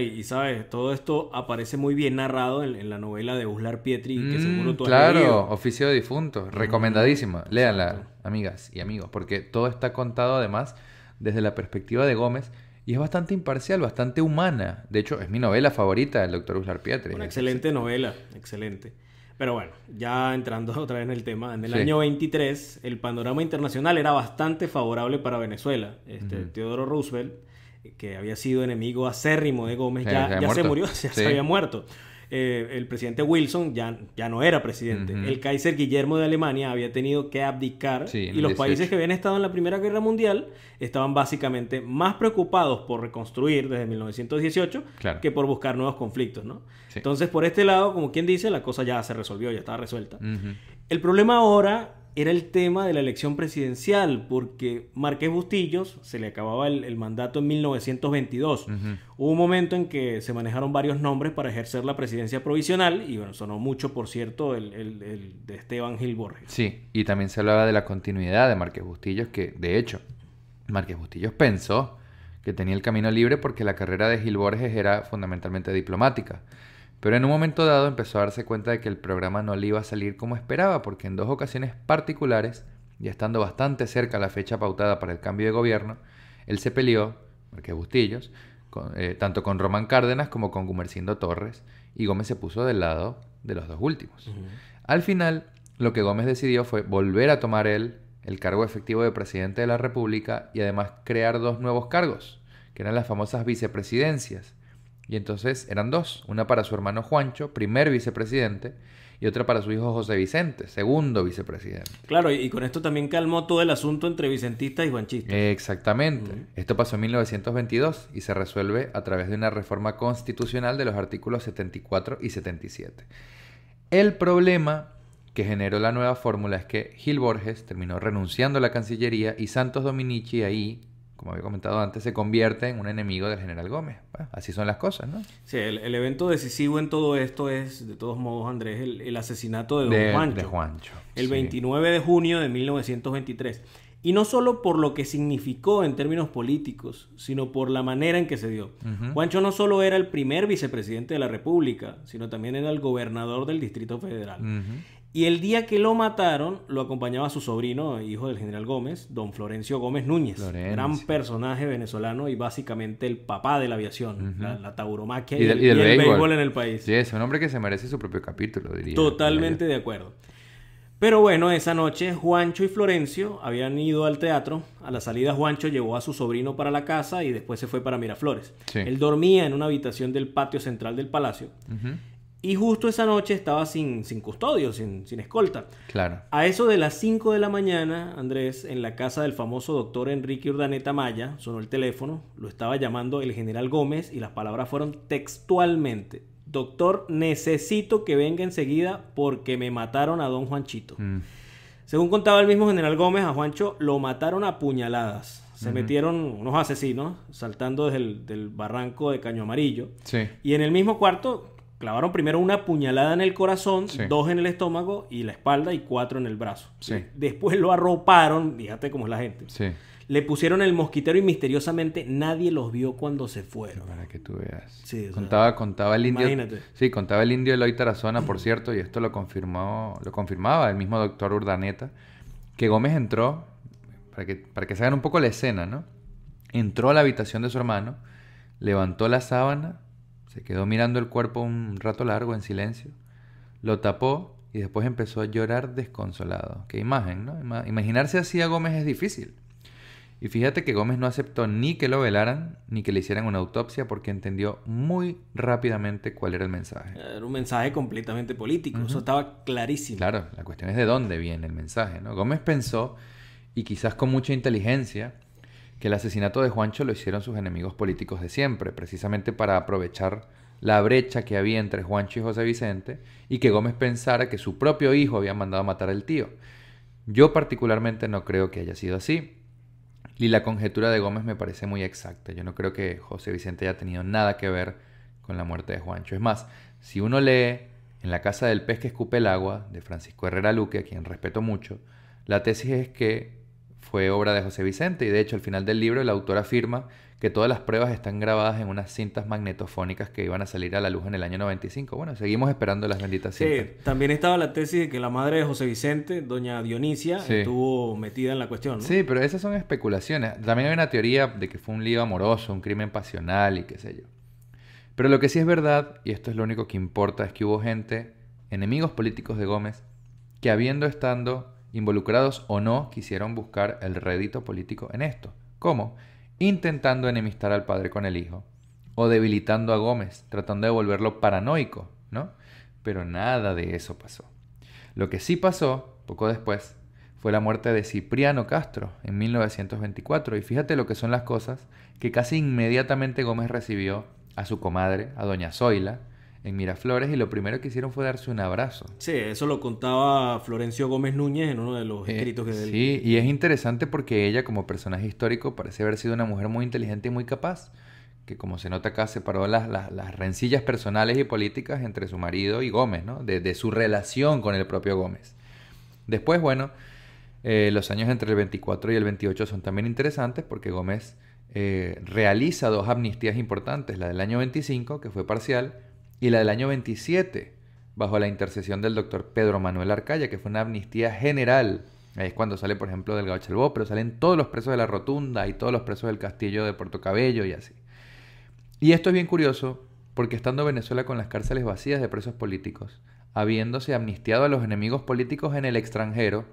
y, sabes, todo esto aparece muy bien narrado en, la novela de Uslar Pietri, que mm, seguro tú Claro, Oficio de Difunto, mm, recomendadísima. Léanla, amigas y amigos, porque todo está contado además desde la perspectiva de Gómez y es bastante imparcial, bastante humana. De hecho, es mi novela favorita del doctor Uslar Pietri. Una excelente novela, excelente. Pero bueno, ya entrando otra vez en el tema, en el año 23 el panorama internacional era bastante favorable para Venezuela. Este, Teodoro Roosevelt que había sido enemigo acérrimo de Gómez, ya, se, murió, ya se había muerto. Eh, el presidente Wilson ya, ya no era presidente. El Kaiser Guillermo de Alemania había tenido que abdicar y los países que habían estado en la Primera Guerra Mundial estaban básicamente más preocupados por reconstruir desde 1918 que por buscar nuevos conflictos. ¿no? Entonces, por este lado, como quien dice, la cosa ya se resolvió, ya estaba resuelta. El problema ahora era el tema de la elección presidencial, porque Márquez Bustillos se le acababa el, mandato en 1922. Hubo un momento en que se manejaron varios nombres para ejercer la presidencia provisional, y bueno, sonó mucho, por cierto, el, de Esteban Gil Borges. Sí, y también se hablaba de la continuidad de Márquez Bustillos, que de hecho, Márquez Bustillos pensó que tenía el camino libre porque la carrera de Gil Borges era fundamentalmente diplomática. Pero en un momento dado empezó a darse cuenta de que el programa no le iba a salir como esperaba, porque en dos ocasiones particulares, ya estando bastante cerca la fecha pautada para el cambio de gobierno, él se peleó, porque Bustillos, eh, tanto con Román Cárdenas como con Gumercindo Torres, y Gómez se puso del lado de los dos últimos. Al final, lo que Gómez decidió fue volver a tomar él el cargo efectivo de presidente de la República y además crear dos nuevos cargos, que eran las famosas vicepresidencias, y entonces eran dos, una para su hermano Juancho, primer vicepresidente, y otra para su hijo José Vicente, segundo vicepresidente. Claro, y, con esto también calmó todo el asunto entre vicentistas y juanchistas. Exactamente. Esto pasó en 1922 y se resuelve a través de una reforma constitucional de los artículos 74 y 77. El problema que generó la nueva fórmula es que Gil Borges terminó renunciando a la Cancillería y Santos Dominici ahí como había comentado antes, se convierte en un enemigo del general Gómez. así son las cosas, ¿no? Sí, el, evento decisivo en todo esto es, de todos modos, Andrés, el, asesinato de Don Juancho. El 29 de junio de 1923. Y no solo por lo que significó en términos políticos, sino por la manera en que se dio. Juancho no solo era el primer vicepresidente de la República, sino también era el gobernador del Distrito Federal. Y el día que lo mataron, lo acompañaba su sobrino, hijo del general Gómez, don Florencio Gómez Núñez, gran personaje venezolano y básicamente el papá de la aviación, la, tauromaquia y, el béisbol. en el país. Sí, es un hombre que se merece su propio capítulo, diría. Totalmente de acuerdo. Pero bueno, esa noche Juancho y Florencio habían ido al teatro. A la salida Juancho llevó a su sobrino para la casa y después se fue para Miraflores. Él dormía en una habitación del patio central del palacio. Y justo esa noche estaba sin, custodio, sin, escolta. Claro. A eso de las 5 de la mañana, Andrés, en la casa del famoso doctor Enrique Urdaneta Maya, sonó el teléfono, lo estaba llamando el general Gómez y las palabras fueron textualmente. Doctor, necesito que venga enseguida porque me mataron a don Juanchito. Mm. Según contaba el mismo general Gómez, a Juancho lo mataron a puñaladas. Se metieron unos asesinos saltando desde el del barranco de Caño Amarillo. Sí. Y en el mismo cuarto clavaron primero una puñalada en el corazón, dos en el estómago y la espalda y cuatro en el brazo. Después lo arroparon, fíjate cómo es la gente. Le pusieron el mosquitero y misteriosamente nadie los vio cuando se fueron. Para que tú veas. contaba, contaba el indio. Imagínate. Sí, contaba el indio Eloy Tarazona, por cierto, y esto lo confirmó, lo confirmaba el mismo doctor Urdaneta, que Gómez entró, para que, para que se hagan un poco la escena, ¿no? Entró a la habitación de su hermano, levantó la sábana, se quedó mirando el cuerpo un rato largo en silencio. Lo tapó y después empezó a llorar desconsolado. Qué imagen, ¿no? Imaginarse así a Gómez es difícil. Y fíjate que Gómez no aceptó ni que lo velaran ni que le hicieran una autopsia porque entendió muy rápidamente cuál era el mensaje. Era un mensaje completamente político, eso estaba clarísimo. Claro, la cuestión es de dónde viene el mensaje, ¿no? Gómez pensó, y quizás con mucha inteligencia, que el asesinato de Juancho lo hicieron sus enemigos políticos de siempre, precisamente para aprovechar la brecha que había entre Juancho y José Vicente y que Gómez pensara que su propio hijo había mandado a matar al tío. Yo particularmente no creo que haya sido así. Y la conjetura de Gómez me parece muy exacta. Yo no creo que José Vicente haya tenido nada que ver con la muerte de Juancho. Es más, si uno lee En la casa del pez que escupe el agua de Francisco Herrera Luque, a quien respeto mucho, la tesis es que fue obra de José Vicente y de hecho al final del libro el autor afirma que todas las pruebas están grabadas en unas cintas magnetofónicas que iban a salir a la luz en el año 95. Bueno, seguimos esperando las benditas cintas. Sí, también estaba la tesis de que la madre de José Vicente, doña Dionisia, estuvo metida en la cuestión. Sí, pero esas son especulaciones. También hay una teoría de que fue un lío amoroso, un crimen pasional y qué sé yo. Pero lo que sí es verdad, y esto es lo único que importa, es que hubo gente, enemigos políticos de Gómez, que habiendo estando involucrados o no, quisieron buscar el rédito político en esto. ¿Cómo? Intentando enemistar al padre con el hijo, o debilitando a Gómez, tratando de volverlo paranoico, ¿no? Pero nada de eso pasó. Lo que sí pasó, poco después, fue la muerte de Cipriano Castro en 1924, y fíjate lo que son las cosas que casi inmediatamente Gómez recibió a su comadre, a doña Zoila, en Miraflores y lo primero que hicieron fue darse un abrazo. Sí, eso lo contaba Florencio Gómez Núñez en uno de los eh, escritos que... Sí, y es interesante porque ella como personaje histórico parece haber sido una mujer muy inteligente y muy capaz, que como se nota acá separó las, las, rencillas personales y políticas entre su marido y Gómez, ¿no? De, su relación con el propio Gómez. Después, bueno, eh, los años entre el 24 y el 28 son también interesantes porque Gómez... Eh, realiza dos amnistías importantes, la del año 25, que fue parcial, y la del año 27, bajo la intercesión del doctor Pedro Manuel Arcaya, que fue una amnistía general. es cuando sale, por ejemplo, del Gauchelbo, pero salen todos los presos de la Rotunda y todos los presos del Castillo de Puerto Cabello y así. Y esto es bien curioso, porque estando Venezuela con las cárceles vacías de presos políticos, habiéndose amnistiado a los enemigos políticos en el extranjero,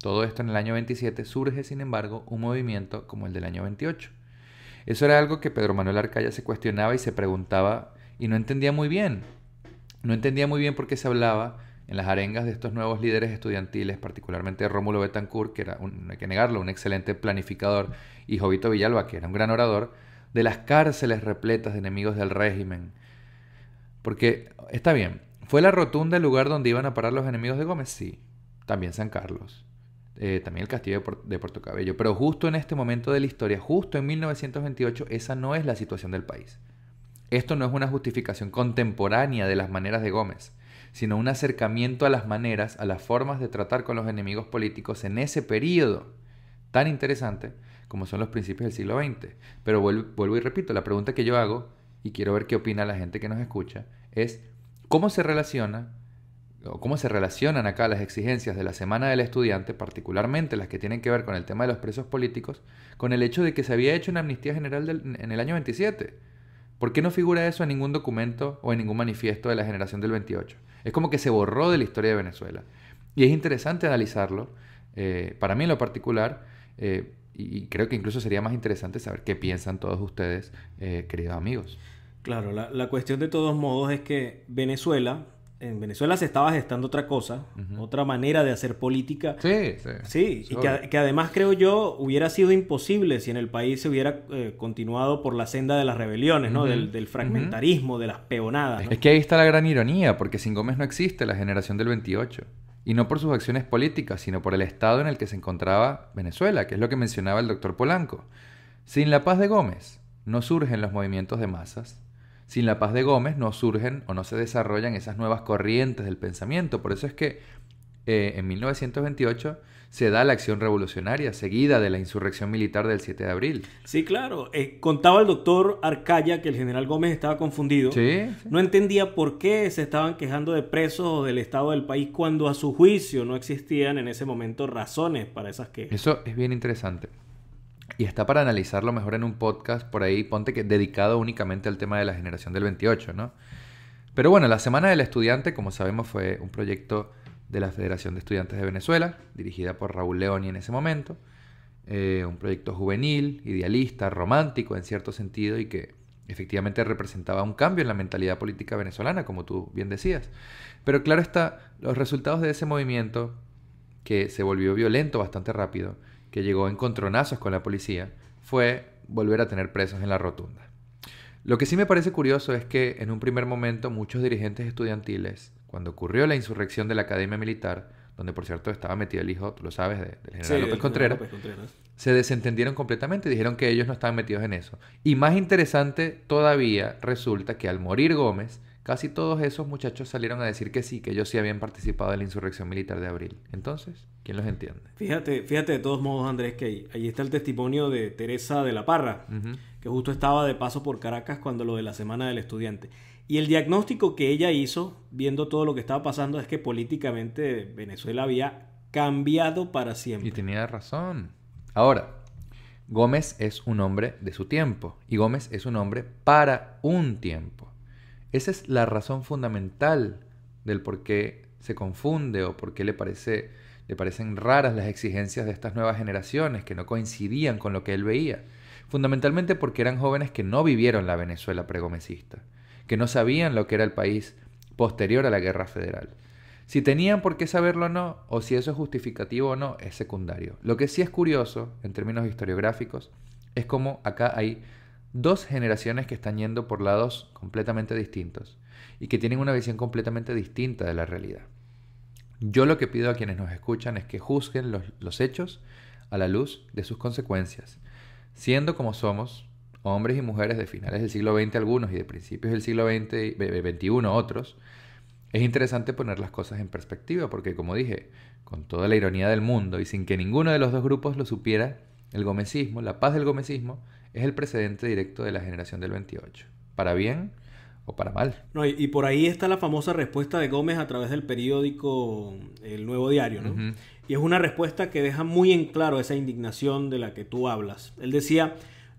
todo esto en el año 27, surge, sin embargo, un movimiento como el del año 28. Eso era algo que Pedro Manuel Arcaya se cuestionaba y se preguntaba y no entendía muy bien. No entendía muy bien por qué se hablaba en las arengas de estos nuevos líderes estudiantiles, particularmente Rómulo Betancourt, que era, no hay que negarlo, un excelente planificador, y Jovito Villalba, que era un gran orador, de las cárceles repletas de enemigos del régimen. Porque, está bien, ¿fue la rotunda el lugar donde iban a parar los enemigos de Gómez? Sí, también San Carlos. Eh, también el castillo de, de Puerto Cabello. Pero justo en este momento de la historia, justo en 1928, esa no es la situación del país. Esto no es una justificación contemporánea de las maneras de Gómez, sino un acercamiento a las maneras, a las formas de tratar con los enemigos políticos en ese periodo tan interesante como son los principios del siglo XX. Pero vuelvo, y repito, la pregunta que yo hago, y quiero ver qué opina la gente que nos escucha, es cómo se relaciona o cómo se relacionan acá las exigencias de la Semana del Estudiante, particularmente las que tienen que ver con el tema de los presos políticos, con el hecho de que se había hecho una amnistía general en el año 27 ¿Por qué no figura eso en ningún documento o en ningún manifiesto de la generación del 28? Es como que se borró de la historia de Venezuela. Y es interesante analizarlo, eh, para mí en lo particular, eh, y creo que incluso sería más interesante saber qué piensan todos ustedes, eh, queridos amigos. Claro, la, la, cuestión de todos modos es que Venezuela, en Venezuela se estaba gestando otra cosa, otra manera de hacer política. Sí, sí. Sí, y que, además creo yo hubiera sido imposible si en el país se hubiera eh, continuado por la senda de las rebeliones, ¿no? del, fragmentarismo, de las peonadas. Es que ahí está la gran ironía, porque sin Gómez no existe la generación del 28. Y no por sus acciones políticas, sino por el estado en el que se encontraba Venezuela, que es lo que mencionaba el doctor Polanco. Sin la paz de Gómez, no surgen los movimientos de masas, sin la paz de Gómez no surgen o no se desarrollan esas nuevas corrientes del pensamiento. Por eso es que eh, en 1928 se da la acción revolucionaria seguida de la insurrección militar del 7 de abril. Sí, claro. Eh, contaba el doctor Arcaya que el general Gómez estaba confundido. ¿Sí? No entendía por qué se estaban quejando de presos o del estado del país cuando a su juicio no existían en ese momento razones para esas quejas. Eso es bien interesante y está para analizarlo mejor en un podcast por ahí, ponte que dedicado únicamente al tema de la generación del 28, ¿no? Pero bueno, la Semana del Estudiante, como sabemos, fue un proyecto de la Federación de Estudiantes de Venezuela, dirigida por Raúl Leoni en ese momento, eh, un proyecto juvenil, idealista, romántico en cierto sentido y que efectivamente representaba un cambio en la mentalidad política venezolana, como tú bien decías. Pero claro está, los resultados de ese movimiento, que se volvió violento bastante rápido, que llegó en encontronazos con la policía, fue volver a tener presos en la rotunda. Lo que sí me parece curioso es que en un primer momento muchos dirigentes estudiantiles, cuando ocurrió la insurrección de la Academia Militar, donde por cierto estaba metido el hijo, tú lo sabes, del de general López, Contreras, López Contreras, se desentendieron completamente y dijeron que ellos no estaban metidos en eso. Y más interesante todavía resulta que al morir Gómez, Casi todos esos muchachos salieron a decir que sí, que ellos sí habían participado de la insurrección militar de abril. Entonces, ¿quién los entiende? Fíjate, fíjate de todos modos, Andrés, que ahí, está el testimonio de Teresa de la Parra, que justo estaba de paso por Caracas cuando lo de la Semana del Estudiante. Y el diagnóstico que ella hizo, viendo todo lo que estaba pasando, es que políticamente Venezuela había cambiado para siempre. Y tenía razón. Ahora, Gómez es un hombre de su tiempo y Gómez es un hombre para un tiempo. Esa es la razón fundamental del por qué se confunde o por qué le, parece, le parecen raras las exigencias de estas nuevas generaciones que no coincidían con lo que él veía. Fundamentalmente porque eran jóvenes que no vivieron la Venezuela pregomecista, que no sabían lo que era el país posterior a la Guerra Federal. Si tenían por qué saberlo o no, o si eso es justificativo o no, es secundario. Lo que sí es curioso, en términos historiográficos, es cómo acá hay dos generaciones que están yendo por lados completamente distintos y que tienen una visión completamente distinta de la realidad. Yo lo que pido a quienes nos escuchan es que juzguen los, hechos a la luz de sus consecuencias, siendo como somos, hombres y mujeres de finales del siglo XX algunos y de principios del siglo XXI otros, es interesante poner las cosas en perspectiva porque, como dije, con toda la ironía del mundo y sin que ninguno de los dos grupos lo supiera, el gomecismo, la paz del gomecismo, es el precedente directo de la generación del 28, para bien o para mal. No, y, por ahí está la famosa respuesta de Gómez a través del periódico El Nuevo Diario, ¿no? Y es una respuesta que deja muy en claro esa indignación de la que tú hablas. Él decía,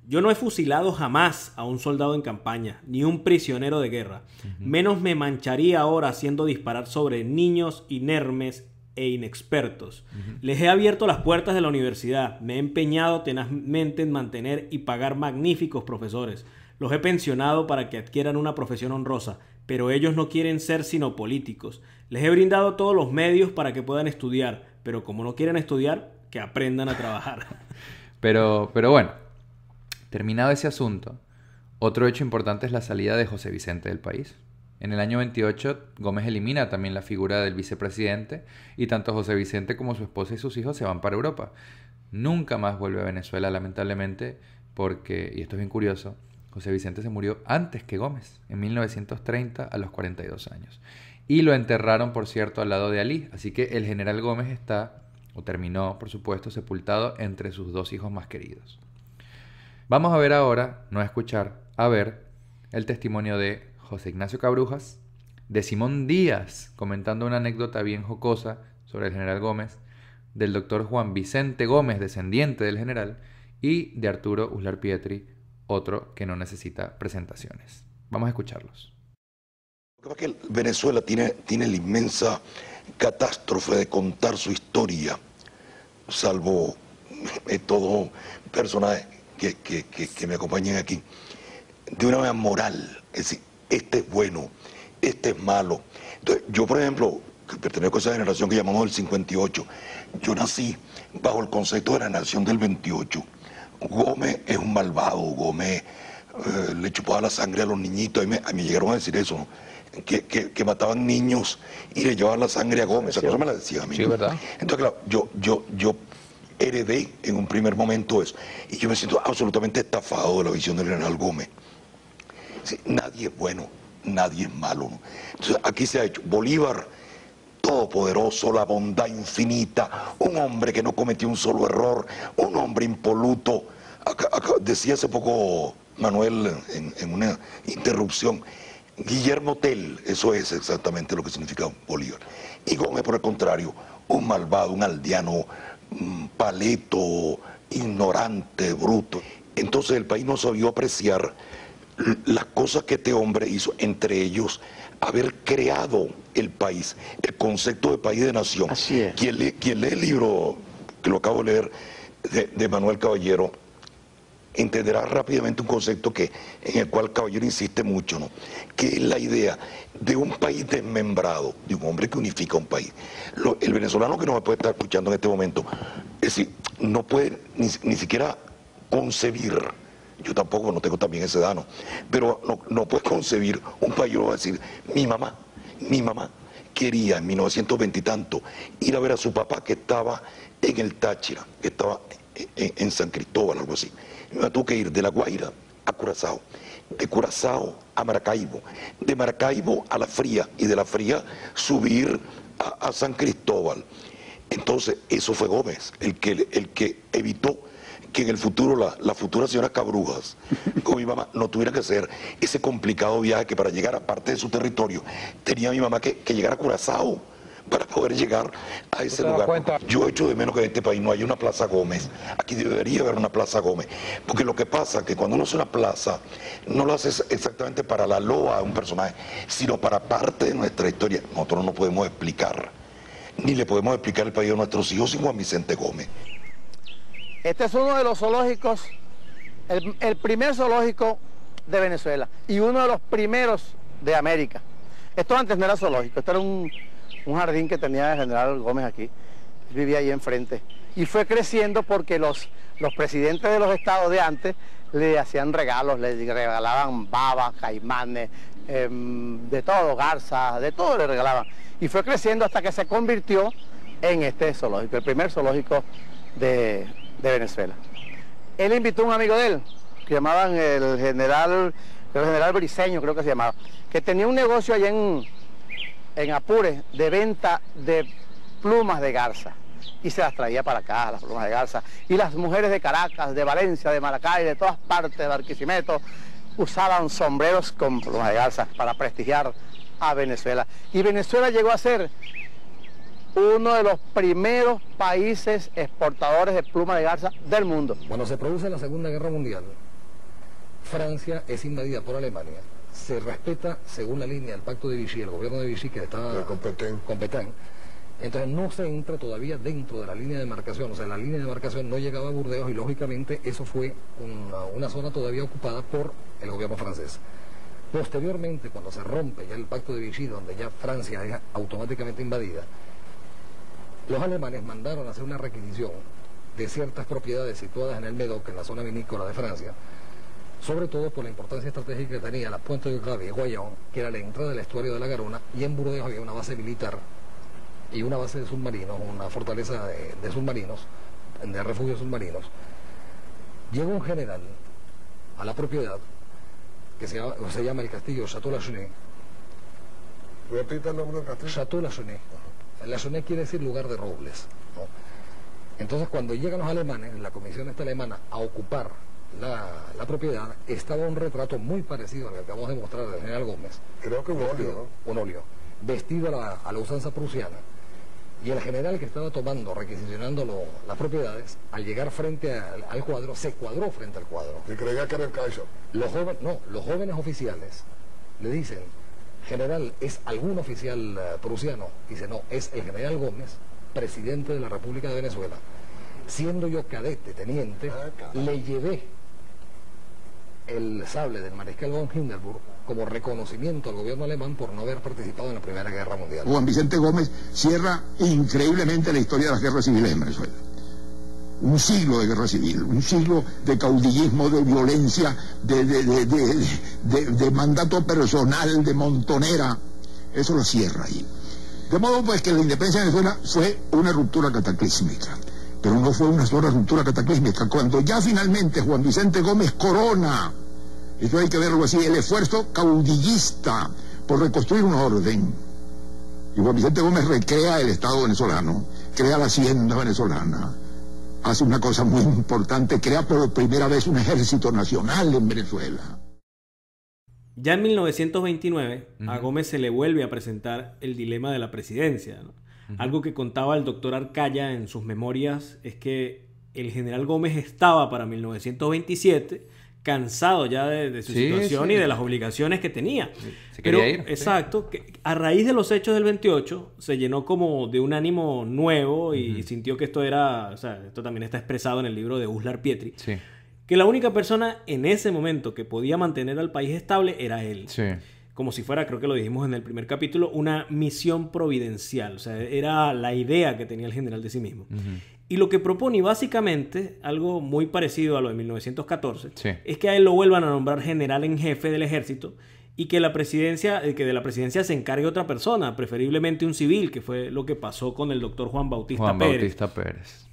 yo no he fusilado jamás a un soldado en campaña, ni un prisionero de guerra. Menos me mancharía ahora haciendo disparar sobre niños inermes e inexpertos. Les he abierto las puertas de la universidad, me he empeñado tenazmente en mantener y pagar magníficos profesores. Los he pensionado para que adquieran una profesión honrosa, pero ellos no quieren ser sino políticos. Les he brindado todos los medios para que puedan estudiar, pero como no quieren estudiar, que aprendan a trabajar. pero, pero bueno, terminado ese asunto, otro hecho importante es la salida de José Vicente del país. En el año 28, Gómez elimina también la figura del vicepresidente y tanto José Vicente como su esposa y sus hijos se van para Europa. Nunca más vuelve a Venezuela, lamentablemente, porque, y esto es bien curioso, José Vicente se murió antes que Gómez, en 1930, a los 42 años. Y lo enterraron, por cierto, al lado de Alí. Así que el general Gómez está, o terminó, por supuesto, sepultado entre sus dos hijos más queridos. Vamos a ver ahora, no a escuchar, a ver el testimonio de José Ignacio Cabrujas, de Simón Díaz, comentando una anécdota bien jocosa sobre el general Gómez, del doctor Juan Vicente Gómez, descendiente del general, y de Arturo Uslar Pietri, otro que no necesita presentaciones. Vamos a escucharlos. que Venezuela tiene, tiene la inmensa catástrofe de contar su historia, salvo eh, todos personajes que, que, que, que, me acompañen aquí, de una manera moral. Es decir, este es bueno, este es malo. Entonces, yo, por ejemplo, que pertenezco a esa generación que llamamos el 58, yo nací bajo el concepto de la nación del 28. Gómez es un malvado, Gómez eh, le chupaba la sangre a los niñitos, a mí, me llegaron a decir eso, que, mataban niños y le llevaban la sangre a Gómez, esa cosa me la decía a mí. Sí, ¿verdad? Entonces, claro, yo, yo, yo heredé en un primer momento eso, y yo me siento absolutamente estafado de la visión del general Gómez nadie es bueno, nadie es malo. Entonces aquí se ha hecho Bolívar, todopoderoso, la bondad infinita, un hombre que no cometió un solo error, un hombre impoluto. decía hace poco Manuel en, una interrupción, Guillermo Tell, eso es exactamente lo que significa Bolívar. Y Gómez, por el contrario, un malvado, un aldeano, mm, paleto, ignorante, bruto. Entonces el país no sabió apreciar las cosas que este hombre hizo, entre ellos haber creado el país, el concepto de país de nación. Así es. Quien, lee, el libro, que lo acabo de leer, de, Manuel Caballero, entenderá rápidamente un concepto que, en el cual Caballero insiste mucho, ¿no? que es la idea de un país desmembrado, de un hombre que unifica un país. el venezolano que no me puede estar escuchando en este momento, es decir, no puede ni siquiera concebir yo tampoco no tengo también ese dano, pero no, no puedes concebir un país, a decir, mi mamá, mi mamá quería en 1920 y tanto ir a ver a su papá que estaba en el Táchira, que estaba en, San Cristóbal, algo así. Me tuvo que ir de La Guaira a Curazao, de Curazao a Maracaibo, de Maracaibo a La Fría y de La Fría subir a, San Cristóbal. Entonces, eso fue Gómez, el que, el que evitó que en el futuro la, la futura señora Cabrujas o mi mamá no tuviera que hacer ese complicado viaje que para llegar a parte de su territorio tenía mi mamá que, que llegar a Curazao para poder llegar a ese lugar. Yo echo de menos que en este país no haya una Plaza Gómez. Aquí debería haber una Plaza Gómez. Porque lo que pasa es que cuando uno hace una plaza, no lo hace exactamente para la loa de un personaje, sino para parte de nuestra historia. Nosotros no podemos explicar, ni le podemos explicar el país a nuestros hijos sin Juan Vicente Gómez. Este es uno de los zoológicos, el, primer zoológico de Venezuela y uno de los primeros de América. Esto antes no era zoológico, esto era un, jardín que tenía el general Gómez aquí, vivía ahí enfrente. Y fue creciendo porque los, presidentes de los estados de antes le hacían regalos, le regalaban babas, caimanes, em, de todo, garzas, de todo le regalaban. Y fue creciendo hasta que se convirtió en este zoológico, el primer zoológico de, de Venezuela. Él invitó a un amigo de él, que llamaban el general, el general Briseño, creo que se llamaba, que tenía un negocio allá en, en Apure de venta de plumas de garza. Y se las traía para acá, las plumas de garza. Y las mujeres de Caracas, de Valencia, de Maracay, de todas partes, de Barquisimeto, usaban sombreros con plumas de garza para prestigiar a Venezuela. Y Venezuela llegó a ser uno de los primeros países exportadores de pluma de garza del mundo. Cuando se produce la Segunda Guerra Mundial, Francia es invadida por Alemania. Se respeta, según la línea del Pacto de Vichy, el gobierno de Vichy que estaba competente. Entonces no se entra todavía dentro de la línea de demarcación... o sea, la línea de demarcación no llegaba a Burdeos y lógicamente eso fue una, zona todavía ocupada por el gobierno francés. Posteriormente, cuando se rompe ya el pacto de Vichy, donde ya Francia es automáticamente invadida, los alemanes mandaron a hacer una requisición de ciertas propiedades situadas en el Médoc, en la zona vinícola de Francia, sobre todo por la importancia estratégica que tenía la Puente de Gabi Guayón, que era la entrada del estuario de la Garona, y en Burdeos había una base militar y una base de submarinos, una fortaleza de, submarinos, de refugios submarinos. Llegó un general a la propiedad, que se llama, el castillo Chateau Repita el nombre del castillo. Chateau la quiere decir lugar de robles. Entonces, cuando llegan los alemanes, la comisión esta alemana, a ocupar la, propiedad, estaba un retrato muy parecido al que acabamos de mostrar del general Gómez. Creo que un óleo, Un óleo, vestido a la, usanza prusiana. Y el general que estaba tomando, requisicionando las propiedades, al llegar frente al, cuadro, se cuadró frente al cuadro. Y creía que era el Kaiser. Los jóvenes, no, los jóvenes oficiales le dicen, general, ¿es algún oficial eh, prusiano? Dice, no, es el general Gómez, presidente de la República de Venezuela. Siendo yo cadete, teniente, ah, le llevé el sable del mariscal von Hindenburg como reconocimiento al gobierno alemán por no haber participado en la Primera Guerra Mundial. Juan Vicente Gómez cierra increíblemente la historia de las guerras civiles en Venezuela un siglo de guerra civil, un siglo de caudillismo, de violencia, de, de, mandato personal, de montonera. Eso lo cierra ahí. De modo pues que la independencia de Venezuela fue una ruptura cataclísmica, pero no fue una sola ruptura cataclísmica. Cuando ya finalmente Juan Vicente Gómez corona, Esto hay que verlo así, el esfuerzo caudillista por reconstruir un orden. Y Juan Vicente Gómez recrea el Estado venezolano, crea la hacienda venezolana, hace una cosa muy importante, crea por primera vez un ejército nacional en Venezuela. Ya en 1929, a Gómez se le vuelve a presentar el dilema de la presidencia. Algo que contaba el doctor Arcaya en sus memorias es que el general Gómez estaba para 1927 cansado ya de, su situación y de las obligaciones que tenía. Se quería Pero, ir. Exacto. Que a raíz de los hechos del 28, se llenó como de un ánimo nuevo y, sintió que esto era, esto también está expresado en el libro de Uslar Pietri. Que la única persona en ese momento que podía mantener al país estable era él. como si fuera, creo que lo dijimos en el primer capítulo, una misión providencial. O sea, era la idea que tenía el general de sí mismo. Y lo que propone básicamente, algo muy parecido a lo de 1914, es que a él lo vuelvan a nombrar general en jefe del ejército y que, la presidencia, eh, que de la presidencia se encargue otra persona, preferiblemente un civil, que fue lo que pasó con el doctor Juan Bautista Juan Pérez. Bautista Pérez.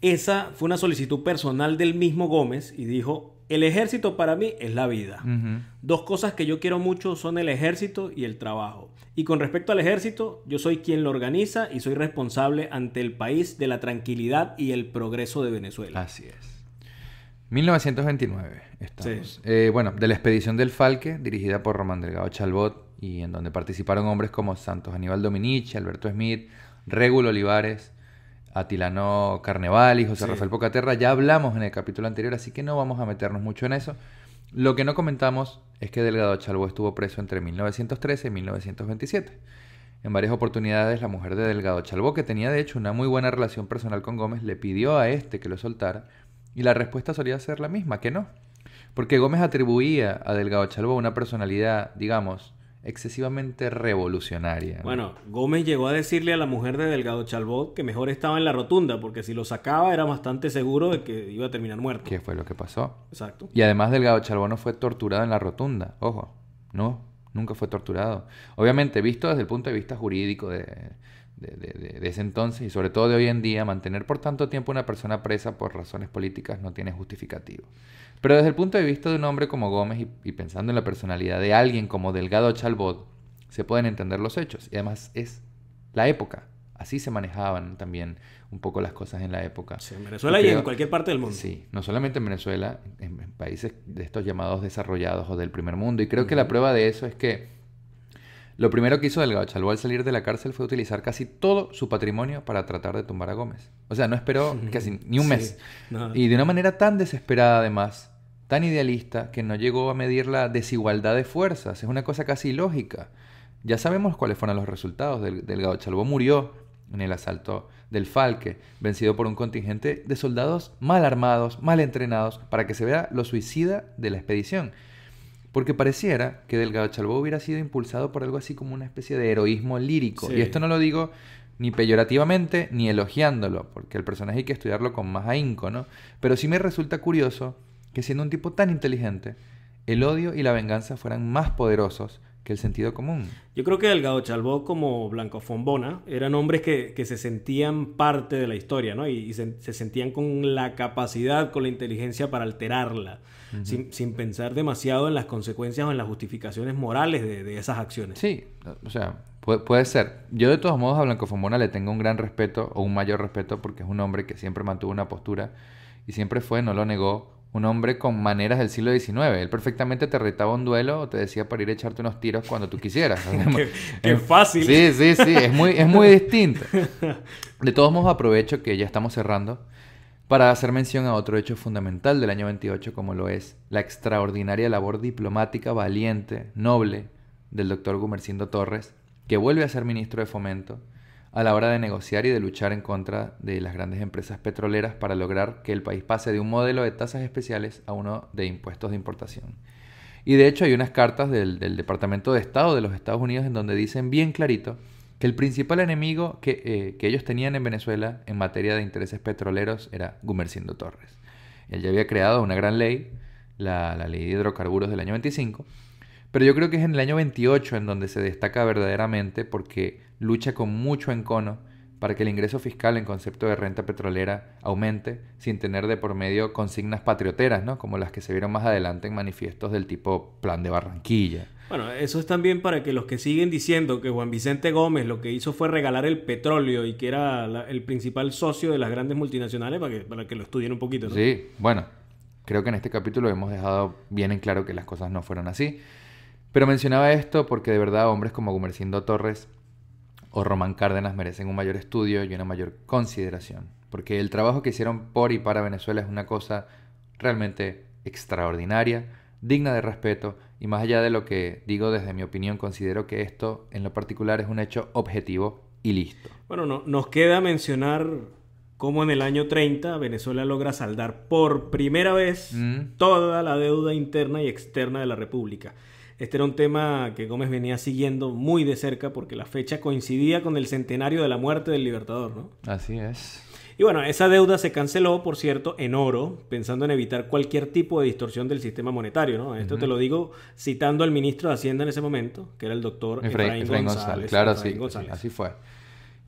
Esa fue una solicitud personal del mismo Gómez y dijo, el ejército para mí es la vida. Dos cosas que yo quiero mucho son el ejército y el trabajo. Y con respecto al ejército, yo soy quien lo organiza y soy responsable ante el país de la tranquilidad y el progreso de Venezuela. Así es. 1929 estamos. Eh, bueno, de la expedición del Falque, dirigida por Román Delgado Chalbot, y en donde participaron hombres como Santos Aníbal Dominici, Alberto Smith, Régulo Olivares, Atilano Carneval y José Rafael Pocaterra. Ya hablamos en el capítulo anterior, así que no vamos a meternos mucho en eso. Lo que no comentamos es que Delgado Chalbó estuvo preso entre 1913 y 1927. En varias oportunidades, la mujer de Delgado Chalbó, que tenía de hecho una muy buena relación personal con Gómez, le pidió a este que lo soltara y la respuesta solía ser la misma, que no. Porque Gómez atribuía a Delgado Chalvo una personalidad, digamos, excesivamente revolucionaria. Bueno, Gómez llegó a decirle a la mujer de Delgado Chalbot que mejor estaba en la rotunda, porque si lo sacaba era bastante seguro de que iba a terminar muerto. ¿Qué fue lo que pasó? Exacto. Y además Delgado Chalbot no fue torturado en la rotunda, ojo, no, nunca fue torturado. Obviamente, visto desde el punto de vista jurídico de, ese entonces y sobre todo de hoy en día, mantener por tanto tiempo a una persona presa por razones políticas no tiene justificativo. Pero desde el punto de vista de un hombre como Gómez y, pensando en la personalidad de alguien como Delgado Chalbot, se pueden entender los hechos. Y además es la época. Así se manejaban también un poco las cosas en la época. en Venezuela y en cualquier parte del mundo. Sí, no solamente en Venezuela, en, países de estos llamados desarrollados o del primer mundo. Y creo que la prueba de eso es que lo primero que hizo Delgado Chalvo al salir de la cárcel fue utilizar casi todo su patrimonio para tratar de tumbar a Gómez. O sea, no esperó casi ni un mes. Y de una manera tan desesperada además, tan idealista, que no llegó a medir la desigualdad de fuerzas. Es una cosa casi ilógica. Ya sabemos cuáles fueron los resultados. Del Delgado Chalbó murió en el asalto del Falque, vencido por un contingente de soldados mal armados, mal entrenados, para que se vea lo suicida de la expedición. Porque pareciera que Delgado Chalbó hubiera sido impulsado por algo así como una especie de heroísmo lírico. Y esto no lo digo ni peyorativamente ni elogiándolo, porque el personaje hay que estudiarlo con más ahínco, ¿no? Pero sí me resulta curioso que siendo un tipo tan inteligente, el odio y la venganza fueran más poderosos el sentido común. Yo creo que Delgado Chalbó como Blanco Fombona eran hombres que, se sentían parte de la historia, ¿no? Y, se, sentían con la capacidad, con la inteligencia para alterarla, sin, pensar demasiado en las consecuencias o en las justificaciones morales de, esas acciones. Sí, o sea, puede, puede, ser. Yo de todos modos a Blanco Fombona le tengo un gran respeto o un mayor respeto porque es un hombre que siempre mantuvo una postura y siempre fue, no lo negó, un hombre con maneras del siglo XIX. Él perfectamente te retaba un duelo o te decía para ir a echarte unos tiros cuando tú quisieras. qué, fácil. Sí, sí, sí, es muy, es muy distinto. De todos modos, aprovecho que ya estamos cerrando para hacer mención a otro hecho fundamental del año 28, como lo es la extraordinaria labor diplomática valiente, noble, del doctor Gumercindo Torres, que vuelve a ser ministro de Fomento a la hora de negociar y de luchar en contra de las grandes empresas petroleras para lograr que el país pase de un modelo de tasas especiales a uno de impuestos de importación. Y de hecho hay unas cartas del, Departamento de Estado de los Estados Unidos en donde dicen bien clarito que el principal enemigo que, eh, ellos tenían en Venezuela en materia de intereses petroleros era Gumercindo Torres. Él ya había creado una gran ley, la, la ley de hidrocarburos del año 25, pero yo creo que es en el año 28 en donde se destaca verdaderamente porque lucha con mucho encono para que el ingreso fiscal en concepto de renta petrolera aumente sin tener de por medio consignas patrioteras, ¿no? Como las que se vieron más adelante en manifiestos del tipo Plan de Barranquilla. Bueno, eso es también para que los que siguen diciendo que Juan Vicente Gómez lo que hizo fue regalar el petróleo y que era el principal socio de las grandes multinacionales, para que, para que lo estudien un poquito. Sí, bueno, creo que en este capítulo hemos dejado bien en claro que las cosas no fueron así. Pero mencionaba esto porque de verdad hombres como Gumercindo Torres o Román Cárdenas merecen un mayor estudio y una mayor consideración, porque el trabajo que hicieron por y para Venezuela es una cosa realmente extraordinaria, digna de respeto, y más allá de lo que digo desde mi opinión, considero que esto en lo particular es un hecho objetivo y listo. Bueno, no, nos queda mencionar cómo en el año 30 Venezuela logra saldar por primera vez mm. toda la deuda interna y externa de la República. Este era un tema que Gómez venía siguiendo muy de cerca porque la fecha coincidía con el centenario de la muerte del Libertador, ¿no? Así es. Y bueno, esa deuda se canceló, por cierto, en oro, pensando en evitar cualquier tipo de distorsión del sistema monetario, ¿no? Esto te lo digo citando al ministro de Hacienda en ese momento, que era el doctor Efraín, González, Claro, sí, así fue.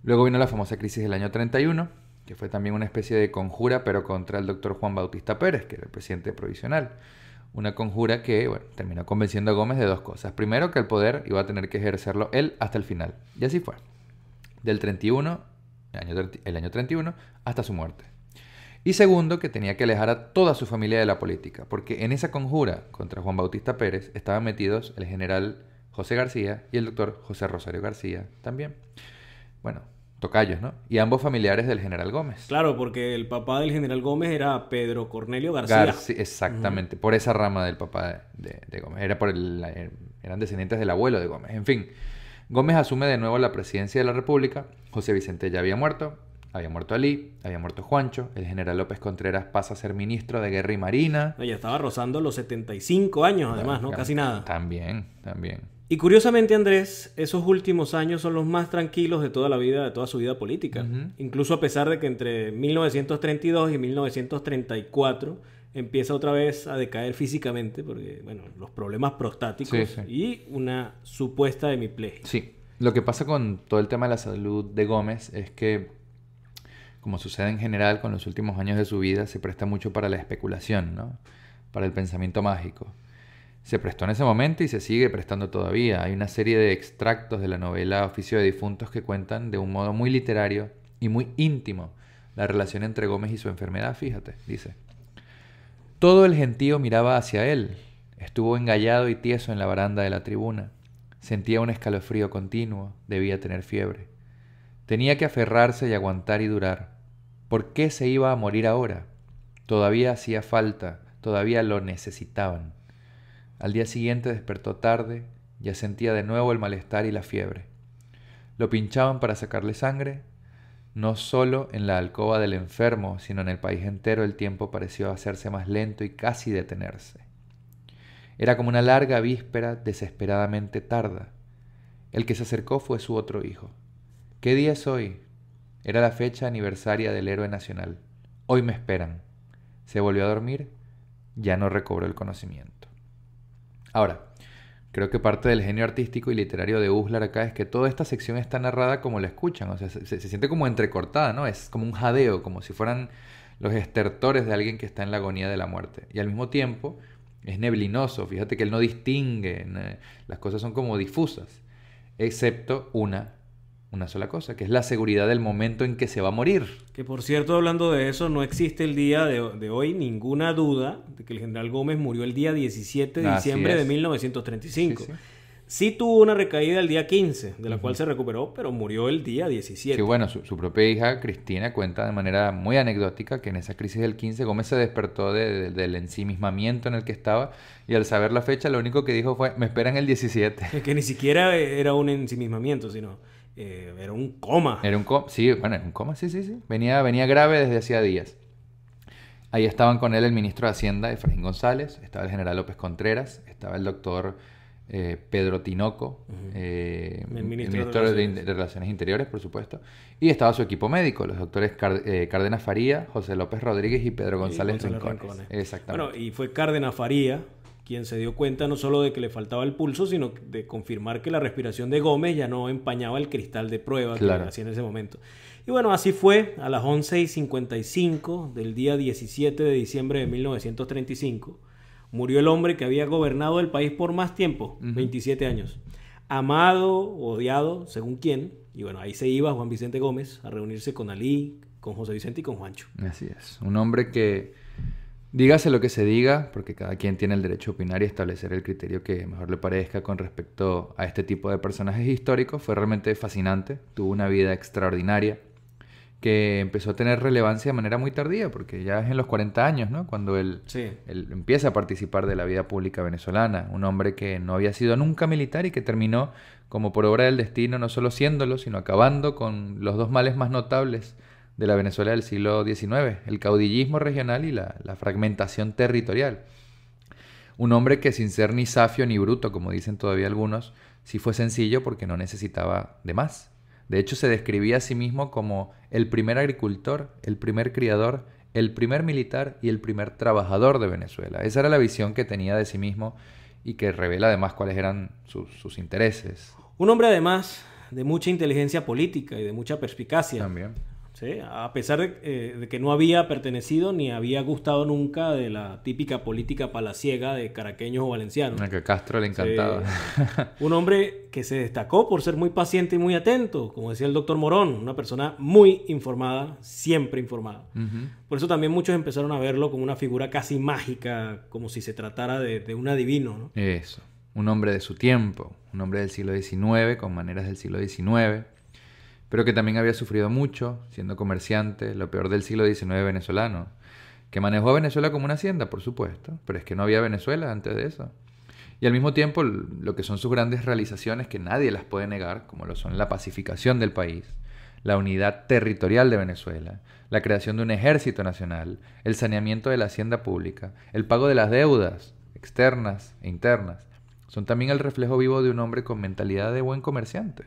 Luego vino la famosa crisis del año 31, que fue también una especie de conjura, pero contra el doctor Juan Bautista Pérez, que era el presidente provisional. Una conjura que, terminó convenciendo a Gómez de dos cosas. Primero, que el poder iba a tener que ejercerlo él hasta el final. Y así fue. Del 31, año, año 31, hasta su muerte. Y segundo, que tenía que alejar a toda su familia de la política, porque en esa conjura contra Juan Bautista Pérez estaban metidos el general José García y el doctor José Rosario García también. Bueno, Tocayos, ¿no? Y ambos familiares del general Gómez. Claro, porque el papá del general Gómez era Pedro Cornelio García. exactamente, por esa rama del papá de, Gómez. Era por el, er, eran descendientes del abuelo de Gómez. En fin, Gómez asume de nuevo la presidencia de la República. José Vicente ya había muerto, había muerto Alí, había muerto Juancho. El general López Contreras pasa a ser ministro de Guerra y Marina. ya estaba rozando los 75 años, además, ¿no? Casi nada. También, también. Y curiosamente, Andrés, esos últimos años son los más tranquilos de toda la vida, de toda su vida política. Incluso a pesar de que entre 1932 y 1934 empieza otra vez a decaer físicamente, porque, bueno, los problemas prostáticos y una supuesta hemiplegia. Sí. Lo que pasa con todo el tema de la salud de Gómez es que, como sucede en general con los últimos años de su vida, se presta mucho para la especulación, ¿no? Para el pensamiento mágico se prestó en ese momento y se sigue prestando todavía. Hay una serie de extractos de la novela Oficio de Difuntos que cuentan de un modo muy literario y muy íntimo la relación entre Gómez y su enfermedad, fíjate, dice. Todo el gentío miraba hacia él. Estuvo engallado y tieso en la baranda de la tribuna. Sentía un escalofrío continuo, debía tener fiebre. Tenía que aferrarse y aguantar y durar. ¿Por qué se iba a morir ahora? Todavía hacía falta, todavía lo necesitaban. Al día siguiente despertó tarde, ya sentía de nuevo el malestar y la fiebre. Lo pinchaban para sacarle sangre. No solo en la alcoba del enfermo, sino en el país entero el tiempo pareció hacerse más lento y casi detenerse. Era como una larga víspera desesperadamente tarda. El que se acercó fue su otro hijo. ¿Qué día es hoy? Era la fecha aniversaria del héroe nacional. Hoy me esperan. Se volvió a dormir. Ya no recobró el conocimiento. Ahora, creo que parte del genio artístico y literario de Uslar acá es que toda esta sección está narrada como la escuchan, o sea, se, siente como entrecortada, ¿no? Es como un jadeo, como si fueran los estertores de alguien que está en la agonía de la muerte. Y al mismo tiempo es neblinoso, fíjate que él no distingue, las cosas son como difusas, excepto una una sola cosa, que es la seguridad del momento en que se va a morir. Que por cierto, hablando de eso, no existe el día de, hoy ninguna duda de que el general Gómez murió el día 17 de diciembre de 1935. Sí, sí, tuvo una recaída el día 15, de la cual se recuperó, pero murió el día 17. Sí, bueno, su, propia hija, Cristina, cuenta de manera muy anecdótica que en esa crisis del 15 Gómez se despertó del ensimismamiento en el que estaba y al saber la fecha lo único que dijo fue, me esperan el 17. que ni siquiera era un ensimismamiento, sino... Eh, era un coma. Era un coma, sí, bueno, era un coma, sí, sí, sí. Venía, venía grave desde hacía días. Ahí estaban con él el ministro de Hacienda, Efraín González, estaba el general López Contreras, estaba el doctor eh, Pedro Tinoco, eh, el, ministro de, Relaciones. Interiores, por supuesto, y estaba su equipo médico, los doctores Cárdenas Faría, José López Rodríguez y Pedro González, y Exactamente. Bueno, y fue Cárdenas Faría, quien se dio cuenta no solo de que le faltaba el pulso, sino de confirmar que la respiración de Gómez ya no empañaba el cristal de prueba que hacía en ese momento. Y bueno, así fue a las 11 y 55 del día 17 de diciembre de 1935. Murió el hombre que había gobernado el país por más tiempo, 27 años. Amado, odiado, según quién. Y bueno, ahí se iba Juan Vicente Gómez a reunirse con Alí, con José Vicente y con Juancho. Así es. Un hombre que Dígase lo que se diga, porque cada quien tiene el derecho a opinar y establecer el criterio que mejor le parezca con respecto a este tipo de personajes históricos, fue realmente fascinante, tuvo una vida extraordinaria, que empezó a tener relevancia de manera muy tardía, porque ya es en los 40 años, ¿no? Cuando él, él empieza a participar de la vida pública venezolana, un hombre que no había sido nunca militar y que terminó, como por obra del destino, no solo siéndolo, sino acabando con los dos males más notables de la Venezuela del siglo XIX, el caudillismo regional y la, fragmentación territorial. Un hombre que sin ser ni safio ni bruto, como dicen todavía algunos, sí fue sencillo porque no necesitaba de más. De hecho, se describía a sí mismo como el primer agricultor, el primer criador, el primer militar y el primer trabajador de Venezuela. Esa era la visión que tenía de sí mismo y que revela además cuáles eran sus, sus intereses. Un hombre además de mucha inteligencia política y de mucha perspicacia. También a pesar eh, de, que no había pertenecido ni había gustado nunca de la típica política palaciega de caraqueños o valencianos. que Castro le encantaba. Un hombre que se destacó por ser muy paciente y muy atento, como decía el doctor Morón, una persona muy informada, siempre informada. Por eso también muchos empezaron a verlo como una figura casi mágica, como si se tratara de, un adivino. Eso, un hombre de su tiempo, un hombre del siglo XIX, con maneras del siglo XIX pero que también había sufrido mucho siendo comerciante, lo peor del siglo XIX venezolano, que manejó a Venezuela como una hacienda, por supuesto, pero es que no había Venezuela antes de eso. Y al mismo tiempo, lo que son sus grandes realizaciones, que nadie las puede negar, como lo son la pacificación del país, la unidad territorial de Venezuela, la creación de un ejército nacional, el saneamiento de la hacienda pública, el pago de las deudas externas e internas, son también el reflejo vivo de un hombre con mentalidad de buen comerciante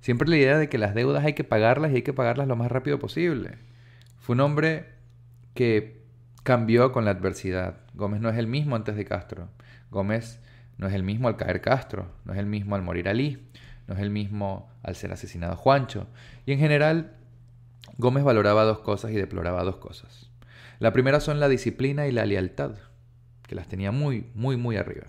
Siempre la idea de que las deudas hay que pagarlas y hay que pagarlas lo más rápido posible. Fue un hombre que cambió con la adversidad. Gómez no es el mismo antes de Castro. Gómez no es el mismo al caer Castro, no es el mismo al morir Ali, no es el mismo al ser asesinado Juancho. Y en general, Gómez valoraba dos cosas y deploraba dos cosas. La primera son la disciplina y la lealtad, que las tenía muy, muy, muy arriba.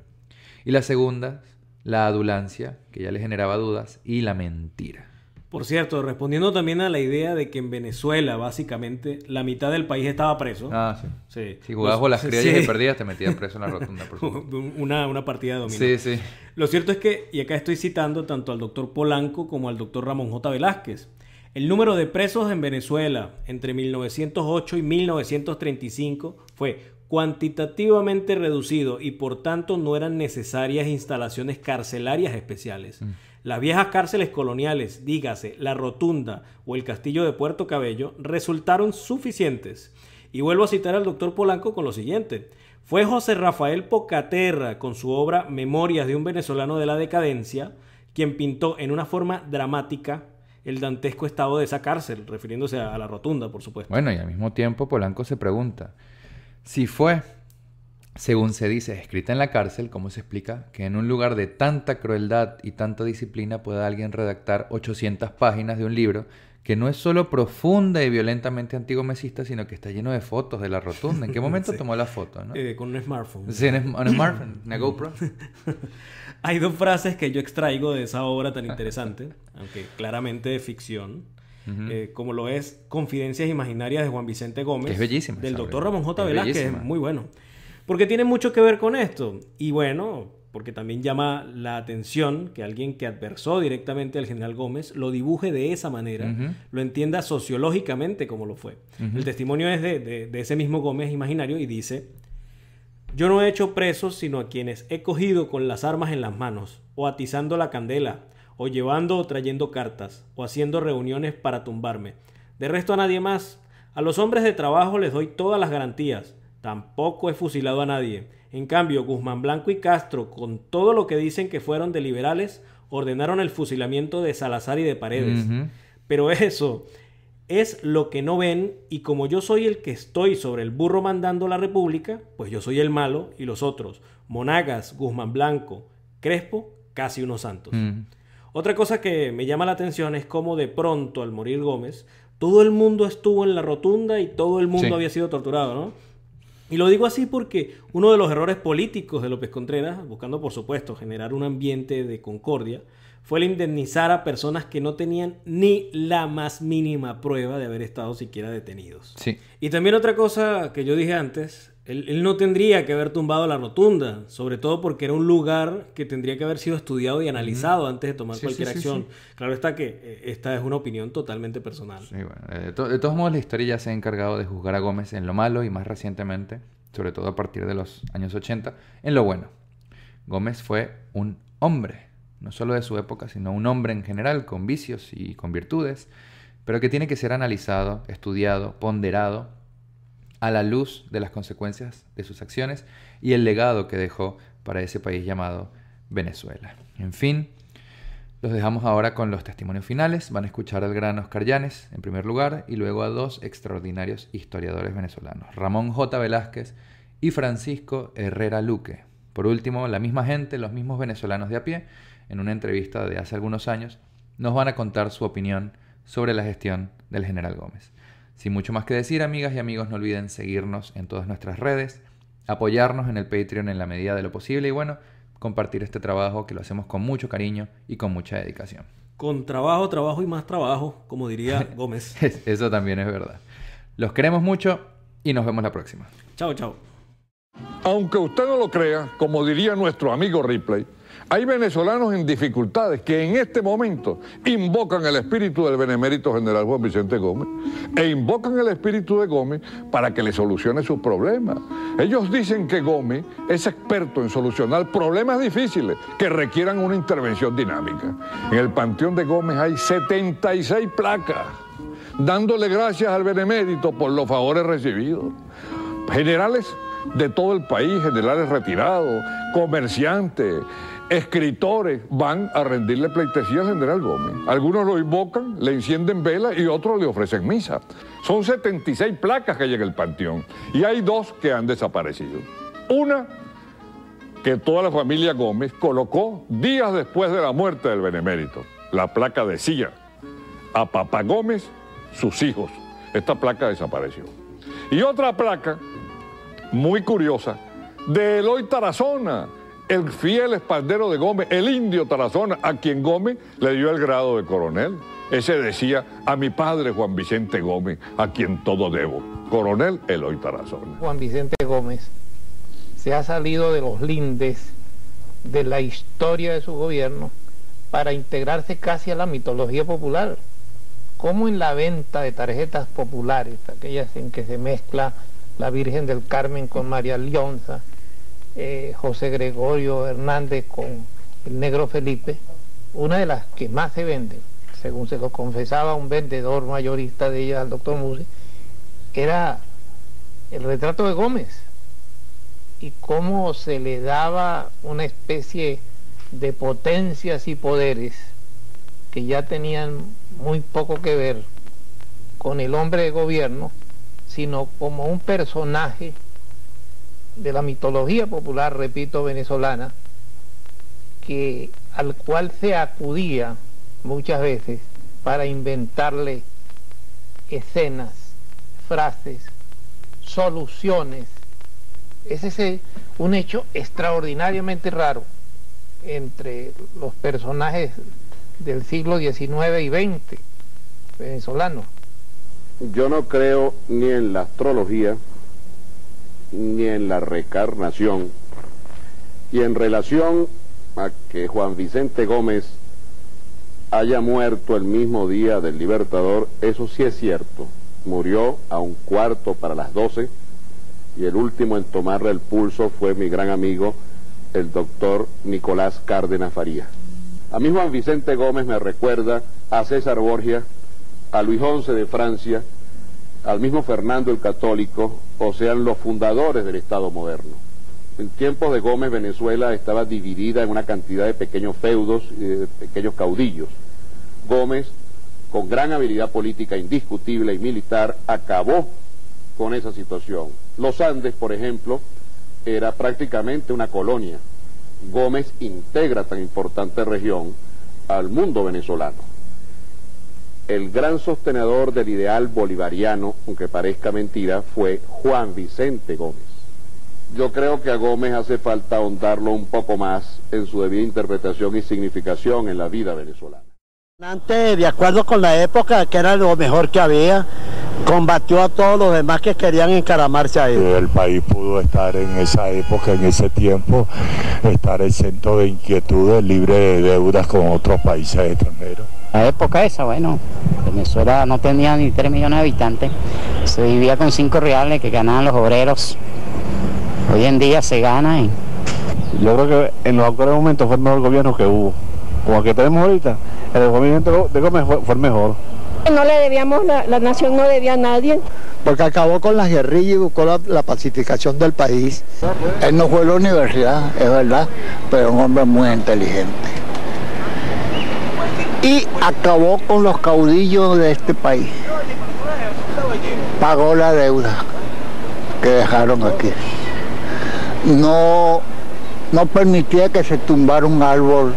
Y la segunda la adulancia, que ya le generaba dudas, y la mentira. Por cierto, respondiendo también a la idea de que en Venezuela, básicamente, la mitad del país estaba preso. Ah, sí. Si jugabas con las criollas y perdías, te metías preso en la rotunda. una, una partida de dominó. Sí, sí. Lo cierto es que, y acá estoy citando tanto al doctor Polanco como al doctor Ramón J. Velázquez, el número de presos en Venezuela entre 1908 y 1935 fue cuantitativamente reducido y por tanto no eran necesarias instalaciones carcelarias especiales. Mm. Las viejas cárceles coloniales, dígase, la Rotunda o el Castillo de Puerto Cabello, resultaron suficientes. Y vuelvo a citar al doctor Polanco con lo siguiente. Fue José Rafael Pocaterra, con su obra Memorias de un venezolano de la decadencia, quien pintó en una forma dramática el dantesco estado de esa cárcel, refiriéndose a la rotunda, por supuesto. Bueno, y al mismo tiempo Polanco se pregunta, si fue, según se dice, escrita en la cárcel, ¿cómo se explica que en un lugar de tanta crueldad y tanta disciplina pueda alguien redactar 800 páginas de un libro que no es solo profunda y violentamente antigo-mesista, sino que está lleno de fotos de la rotunda. ¿En qué momento tomó la foto? Eh, con un smartphone. Sí, un smartphone, una GoPro. Hay dos frases que yo extraigo de esa obra tan interesante, aunque claramente de ficción. Eh, como lo es Confidencias Imaginarias de Juan Vicente Gómez. Del doctor Ramón J. Es Velázquez, muy bueno. Porque tiene mucho que ver con esto. Y bueno, porque también llama la atención que alguien que adversó directamente al general Gómez lo dibuje de esa manera, lo entienda sociológicamente como lo fue. El testimonio es de, de ese mismo Gómez imaginario y dice, yo no he hecho presos sino a quienes he cogido con las armas en las manos o atizando la candela o llevando o trayendo cartas, o haciendo reuniones para tumbarme. De resto a nadie más. A los hombres de trabajo les doy todas las garantías. Tampoco he fusilado a nadie. En cambio, Guzmán Blanco y Castro, con todo lo que dicen que fueron de liberales, ordenaron el fusilamiento de Salazar y de Paredes. Pero eso es lo que no ven y como yo soy el que estoy sobre el burro mandando la República, pues yo soy el malo y los otros, Monagas, Guzmán Blanco, Crespo, casi unos santos. Otra cosa que me llama la atención es cómo de pronto al morir Gómez, todo el mundo estuvo en la rotunda y todo el mundo había sido torturado, ¿no? Y lo digo así porque uno de los errores políticos de López Contreras, buscando por supuesto generar un ambiente de concordia, fue el indemnizar a personas que no tenían ni la más mínima prueba de haber estado siquiera detenidos. Sí. Y también otra cosa que yo dije antes él, no tendría que haber tumbado la rotunda, sobre todo porque era un lugar que tendría que haber sido estudiado y analizado antes de tomar cualquier acción. claro está que eh, esta es una opinión totalmente personal. Eh, de, de, todos modos, la historia ya se ha encargado de juzgar a Gómez en lo malo y más recientemente, sobre todo a partir de los años 80, en lo bueno. Gómez fue un hombre, no solo de su época, sino un hombre en general, con vicios y con virtudes, pero que tiene que ser analizado, estudiado, ponderado a la luz de las consecuencias de sus acciones y el legado que dejó para ese país llamado Venezuela. En fin, los dejamos ahora con los testimonios finales. Van a escuchar al gran Oscar Llanes, en primer lugar, y luego a dos extraordinarios historiadores venezolanos, Ramón J. Velázquez y Francisco Herrera Luque. Por último, la misma gente, los mismos venezolanos de a pie, en una entrevista de hace algunos años, nos van a contar su opinión sobre la gestión del general Gómez. Sin mucho más que decir, amigas y amigos, no olviden seguirnos en todas nuestras redes, apoyarnos en el Patreon en la medida de lo posible y bueno, compartir este trabajo que lo hacemos con mucho cariño y con mucha dedicación. Con trabajo, trabajo y más trabajo, como diría Gómez. Eso también es verdad. Los queremos mucho y nos vemos la próxima. Chao, chao. Aunque usted no lo crea, como diría nuestro amigo Ripley, hay venezolanos en dificultades que en este momento invocan el espíritu del benemérito general Juan Vicente Gómez e invocan el espíritu de Gómez para que le solucione sus problemas. Ellos dicen que Gómez es experto en solucionar problemas difíciles que requieran una intervención dinámica. En el panteón de Gómez hay 76 placas dándole gracias al benemérito por los favores recibidos. Generales de todo el país, generales retirados, comerciantes, escritores, van a rendirle pleitesía al general Gómez. Algunos lo invocan, le encienden vela y otros le ofrecen misa. Son 76 placas que hay en el panteón y hay dos que han desaparecido. Una que toda la familia Gómez colocó días después de la muerte del benemérito. La placa decía, a Papá Gómez, sus hijos. Esta placa desapareció. Y otra placa muy curiosa de Eloy Tarazona, el fiel espaldero de Gómez, el indio Tarazona, a quien Gómez le dio el grado de coronel. Ese decía a mi padre Juan Vicente Gómez, a quien todo debo, coronel Eloy Tarazona. Juan Vicente Gómez se ha salido de los lindes de la historia de su gobierno para integrarse casi a la mitología popular, como en la venta de tarjetas populares, aquellas en que se mezcla la Virgen del Carmen con María Lionza, eh, José Gregorio Hernández con el negro Felipe, una de las que más se vende... según se lo confesaba un vendedor mayorista de ella al doctor Muse, era el retrato de Gómez y cómo se le daba una especie de potencias y poderes que ya tenían muy poco que ver con el hombre de gobierno sino como un personaje de la mitología popular, repito, venezolana, que, al cual se acudía muchas veces para inventarle escenas, frases, soluciones. Ese es un hecho extraordinariamente raro entre los personajes del siglo XIX y XX venezolanos. Yo no creo ni en la astrología, ni en la recarnación. Y en relación a que Juan Vicente Gómez haya muerto el mismo día del Libertador, eso sí es cierto. Murió a un cuarto para las doce y el último en tomarle el pulso fue mi gran amigo, el doctor Nicolás Cárdenas Faría. A mí Juan Vicente Gómez me recuerda a César Borgia a Luis XI de Francia, al mismo Fernando el Católico, o sean los fundadores del Estado moderno. En tiempos de Gómez, Venezuela estaba dividida en una cantidad de pequeños feudos, y pequeños caudillos. Gómez, con gran habilidad política indiscutible y militar, acabó con esa situación. Los Andes, por ejemplo, era prácticamente una colonia. Gómez integra tan importante región al mundo venezolano el gran sostenedor del ideal bolivariano, aunque parezca mentira, fue Juan Vicente Gómez. Yo creo que a Gómez hace falta ahondarlo un poco más en su debida interpretación y significación en la vida venezolana. Antes, de acuerdo con la época, que era lo mejor que había, combatió a todos los demás que querían encaramarse ahí. El país pudo estar en esa época, en ese tiempo, estar exento de inquietudes, libre de deudas con otros países extranjeros. La época esa, bueno, Venezuela no tenía ni 3 millones de habitantes, se vivía con 5 reales que ganaban los obreros. Hoy en día se gana. Y... Yo creo que en los actuales momentos fue el mejor gobierno que hubo. Como el que tenemos ahorita, el gobierno de Gómez fue, el mejor. No le debíamos, la, nación no debía a nadie. Porque acabó con la guerrillas y buscó la, pacificación del país. Él no fue a la universidad, es verdad, pero un hombre muy inteligente y acabó con los caudillos de este país. Pagó la deuda que dejaron aquí. No, no permitía que se tumbara un árbol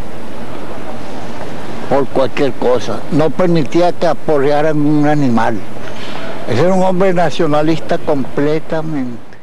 por cualquier cosa. No permitía que aporrearan un animal. Ese era un hombre nacionalista completamente.